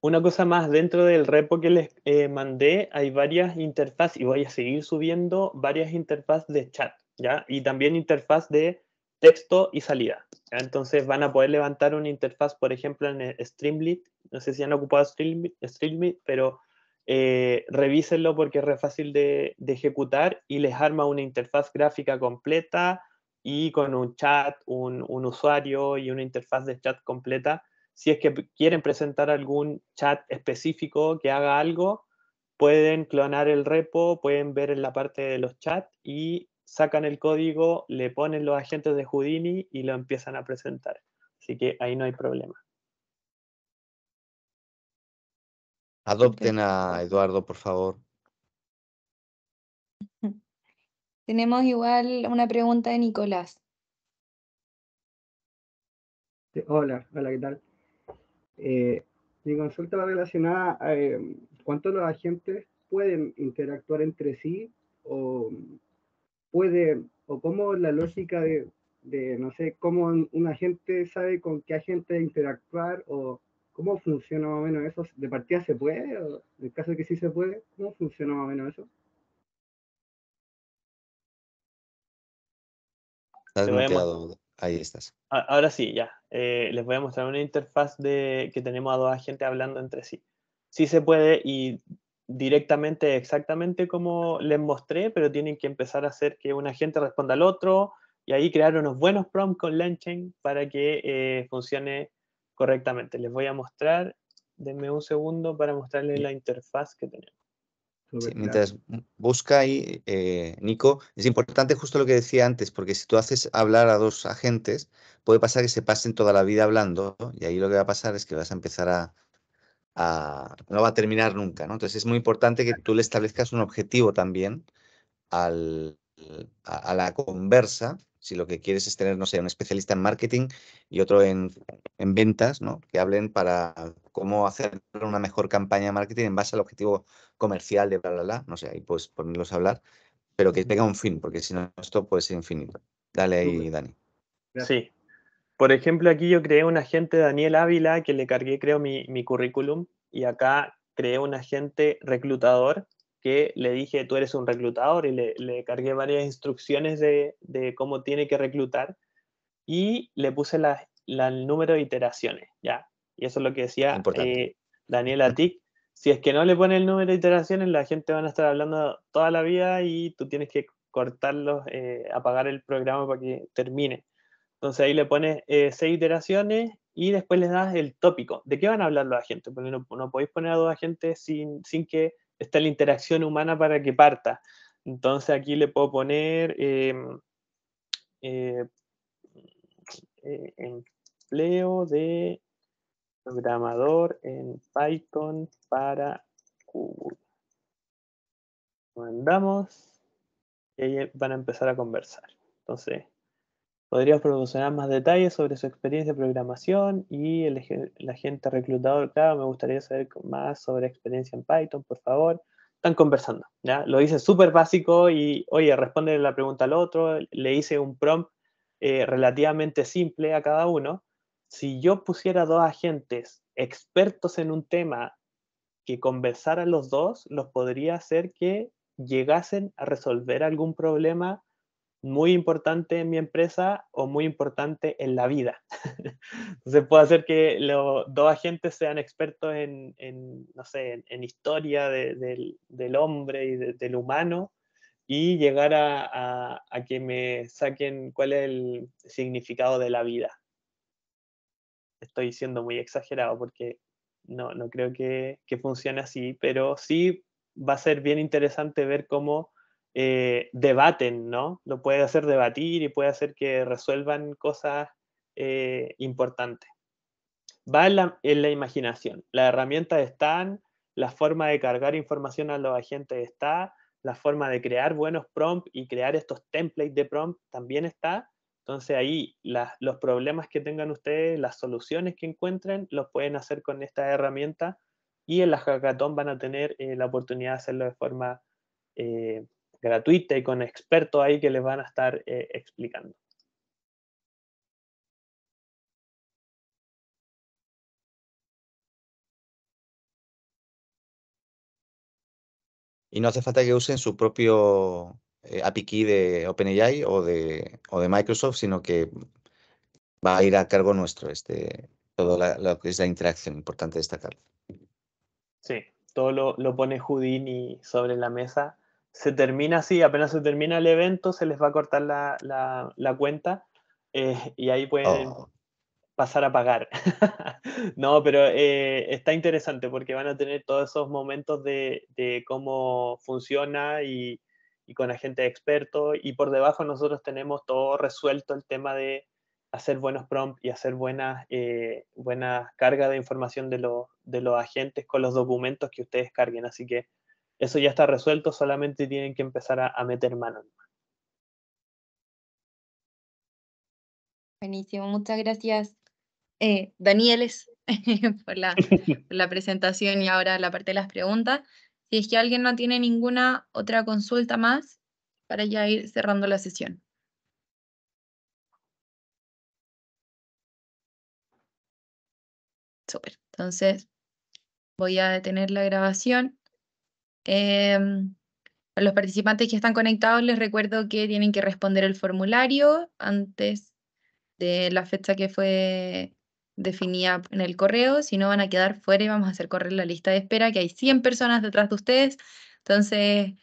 Una cosa más, dentro del repo que les eh, mandé hay varias interfaces y voy a seguir subiendo varias interfaces de chat, ¿ya? Y también interfaz de texto y salida. Entonces van a poder levantar una interfaz, por ejemplo, en eh, Streamlit. No sé si han ocupado Streamlit, Streamlit pero eh, revísenlo porque es re fácil de, ejecutar y les arma una interfaz gráfica completa y con un chat, un, un usuario y una interfaz de chat completa si es que quieren presentar algún chat específico que haga algo, pueden clonar el repo, pueden ver en la parte de los chats y sacan el código, le ponen los agentes de Houdini y lo empiezan a presentar. Así que ahí no hay problema. Adopten a Eduardo, por favor. Tenemos igual una pregunta de Nicolás. Hola, hola, ¿qué tal? mi eh, consulta va relacionada a eh, cuánto los agentes pueden interactuar entre sí o puede, o cómo la lógica de, no sé, cómo un agente sabe con qué agente interactuar o cómo funciona más o menos eso. ¿De partida se puede? el caso de que sí se puede, ¿cómo funciona más o menos eso? Ahí estás. Ahora sí, ya. Eh, les voy a mostrar una interfaz de, que tenemos a dos agentes hablando entre sí. Sí se puede y directamente, exactamente como les mostré, pero tienen que empezar a hacer que un agente responda al otro y ahí crear unos buenos prompts con LangChain para que eh, funcione correctamente. Les voy a mostrar, denme un segundo para mostrarles la interfaz que tenemos. Sí, mientras busca ahí, eh, Nico, es importante justo lo que decía antes, porque si tú haces hablar a dos agentes, puede pasar que se pasen toda la vida hablando, y ahí lo que va a pasar es que vas a empezar a, no va a terminar nunca, ¿no? Entonces es muy importante que tú le establezcas un objetivo también a la conversa si lo que quieres es tener, no sé, un especialista en marketing y otro en, ventas, ¿no? Que hablen para cómo hacer una mejor campaña de marketing en base al objetivo comercial de bla, bla, bla, no sé, ahí puedes ponerlos a hablar, pero que tenga un fin, porque si no, esto puede ser infinito. Dale ahí, Dani. Sí. Por ejemplo, aquí yo creé un agente Daniel Ávila que le cargué, creo, mi, mi currículum y acá creé un agente reclutador que le dije, tú eres un reclutador, y le, cargué varias instrucciones de, cómo tiene que reclutar, y le puse el número de iteraciones, ¿ya? Y eso es lo que decía eh, Daniela ti. Si es que no le pone el número de iteraciones, la gente van a estar hablando toda la vida y tú tienes que cortarlos, eh, apagar el programa para que termine. Entonces ahí le pones eh, seis iteraciones y después les das el tópico. ¿De qué van a hablar los agentes? Porque no, podéis poner a dos agentes sin que está la interacción humana para que parta. Entonces aquí le puedo poner em, eh, em, empleo de programador en Python para Google. Mandamos y ahí van a empezar a conversar. Entonces, ¿Podrías proporcionar más detalles sobre su experiencia de programación y el, agente reclutador? Claro, me gustaría saber más sobre experiencia en Python, por favor. Están conversando, ¿ya? Lo hice súper básico y, oye, responde la pregunta al otro, le hice un prompt eh, relativamente simple a cada uno. Si yo pusiera dos agentes expertos en un tema que conversaran los dos, los podría hacer que llegasen a resolver algún problema muy importante en mi empresa o muy importante en la vida. Entonces puede hacer que los dos agentes sean expertos en, en no sé, en, historia del, del, hombre y del humano y llegar a, a, que me saquen cuál es el significado de la vida. Estoy siendo muy exagerado porque no, no creo que, que funcione así, pero sí va a ser bien interesante ver cómo eh, debaten, ¿no? Lo puede hacer debatir y puede hacer que resuelvan cosas eh, importantes. Va en la, la, imaginación. Las herramientas están, la forma de cargar información a los agentes está, la forma de crear buenos prompts y crear estos templates de prompt también está. Entonces ahí los problemas que tengan ustedes, las soluciones que encuentren, los pueden hacer con esta herramienta y en la hackathon van a tener eh, la oportunidad de hacerlo de forma gratuita y con expertos ahí que les van a estar eh, explicando. Y no hace falta que usen su propio eh, API de OpenAI o de, de Microsoft, sino que va a ir a cargo nuestro este, todo lo que es la interacción, importante destacar. Sí, todo lo, lo pone Houdini sobre la mesa se termina así, apenas se termina el evento, se les va a cortar la, cuenta eh, y ahí pueden oh. pasar a pagar. no, pero eh, está interesante porque van a tener todos esos momentos de, cómo funciona y, con agentes expertos. Y por debajo nosotros tenemos todo resuelto el tema de hacer buenos prompts y hacer buena eh, carga buenas de información de, de los agentes con los documentos que ustedes carguen. Así que eso ya está resuelto, solamente tienen que empezar a, meter mano. Buenísimo, muchas gracias, eh, Danieles, por, la, por la presentación y ahora la parte de las preguntas. Si es que alguien no tiene ninguna otra consulta más, para ya ir cerrando la sesión. Súper. Entonces, voy a detener la grabación. Em, a los participantes que están conectados les recuerdo que tienen que responder el formulario antes de la fecha que fue definida en el correo, si no van a quedar fuera y vamos a hacer correr la lista de espera, que hay 100 personas detrás de ustedes, entonces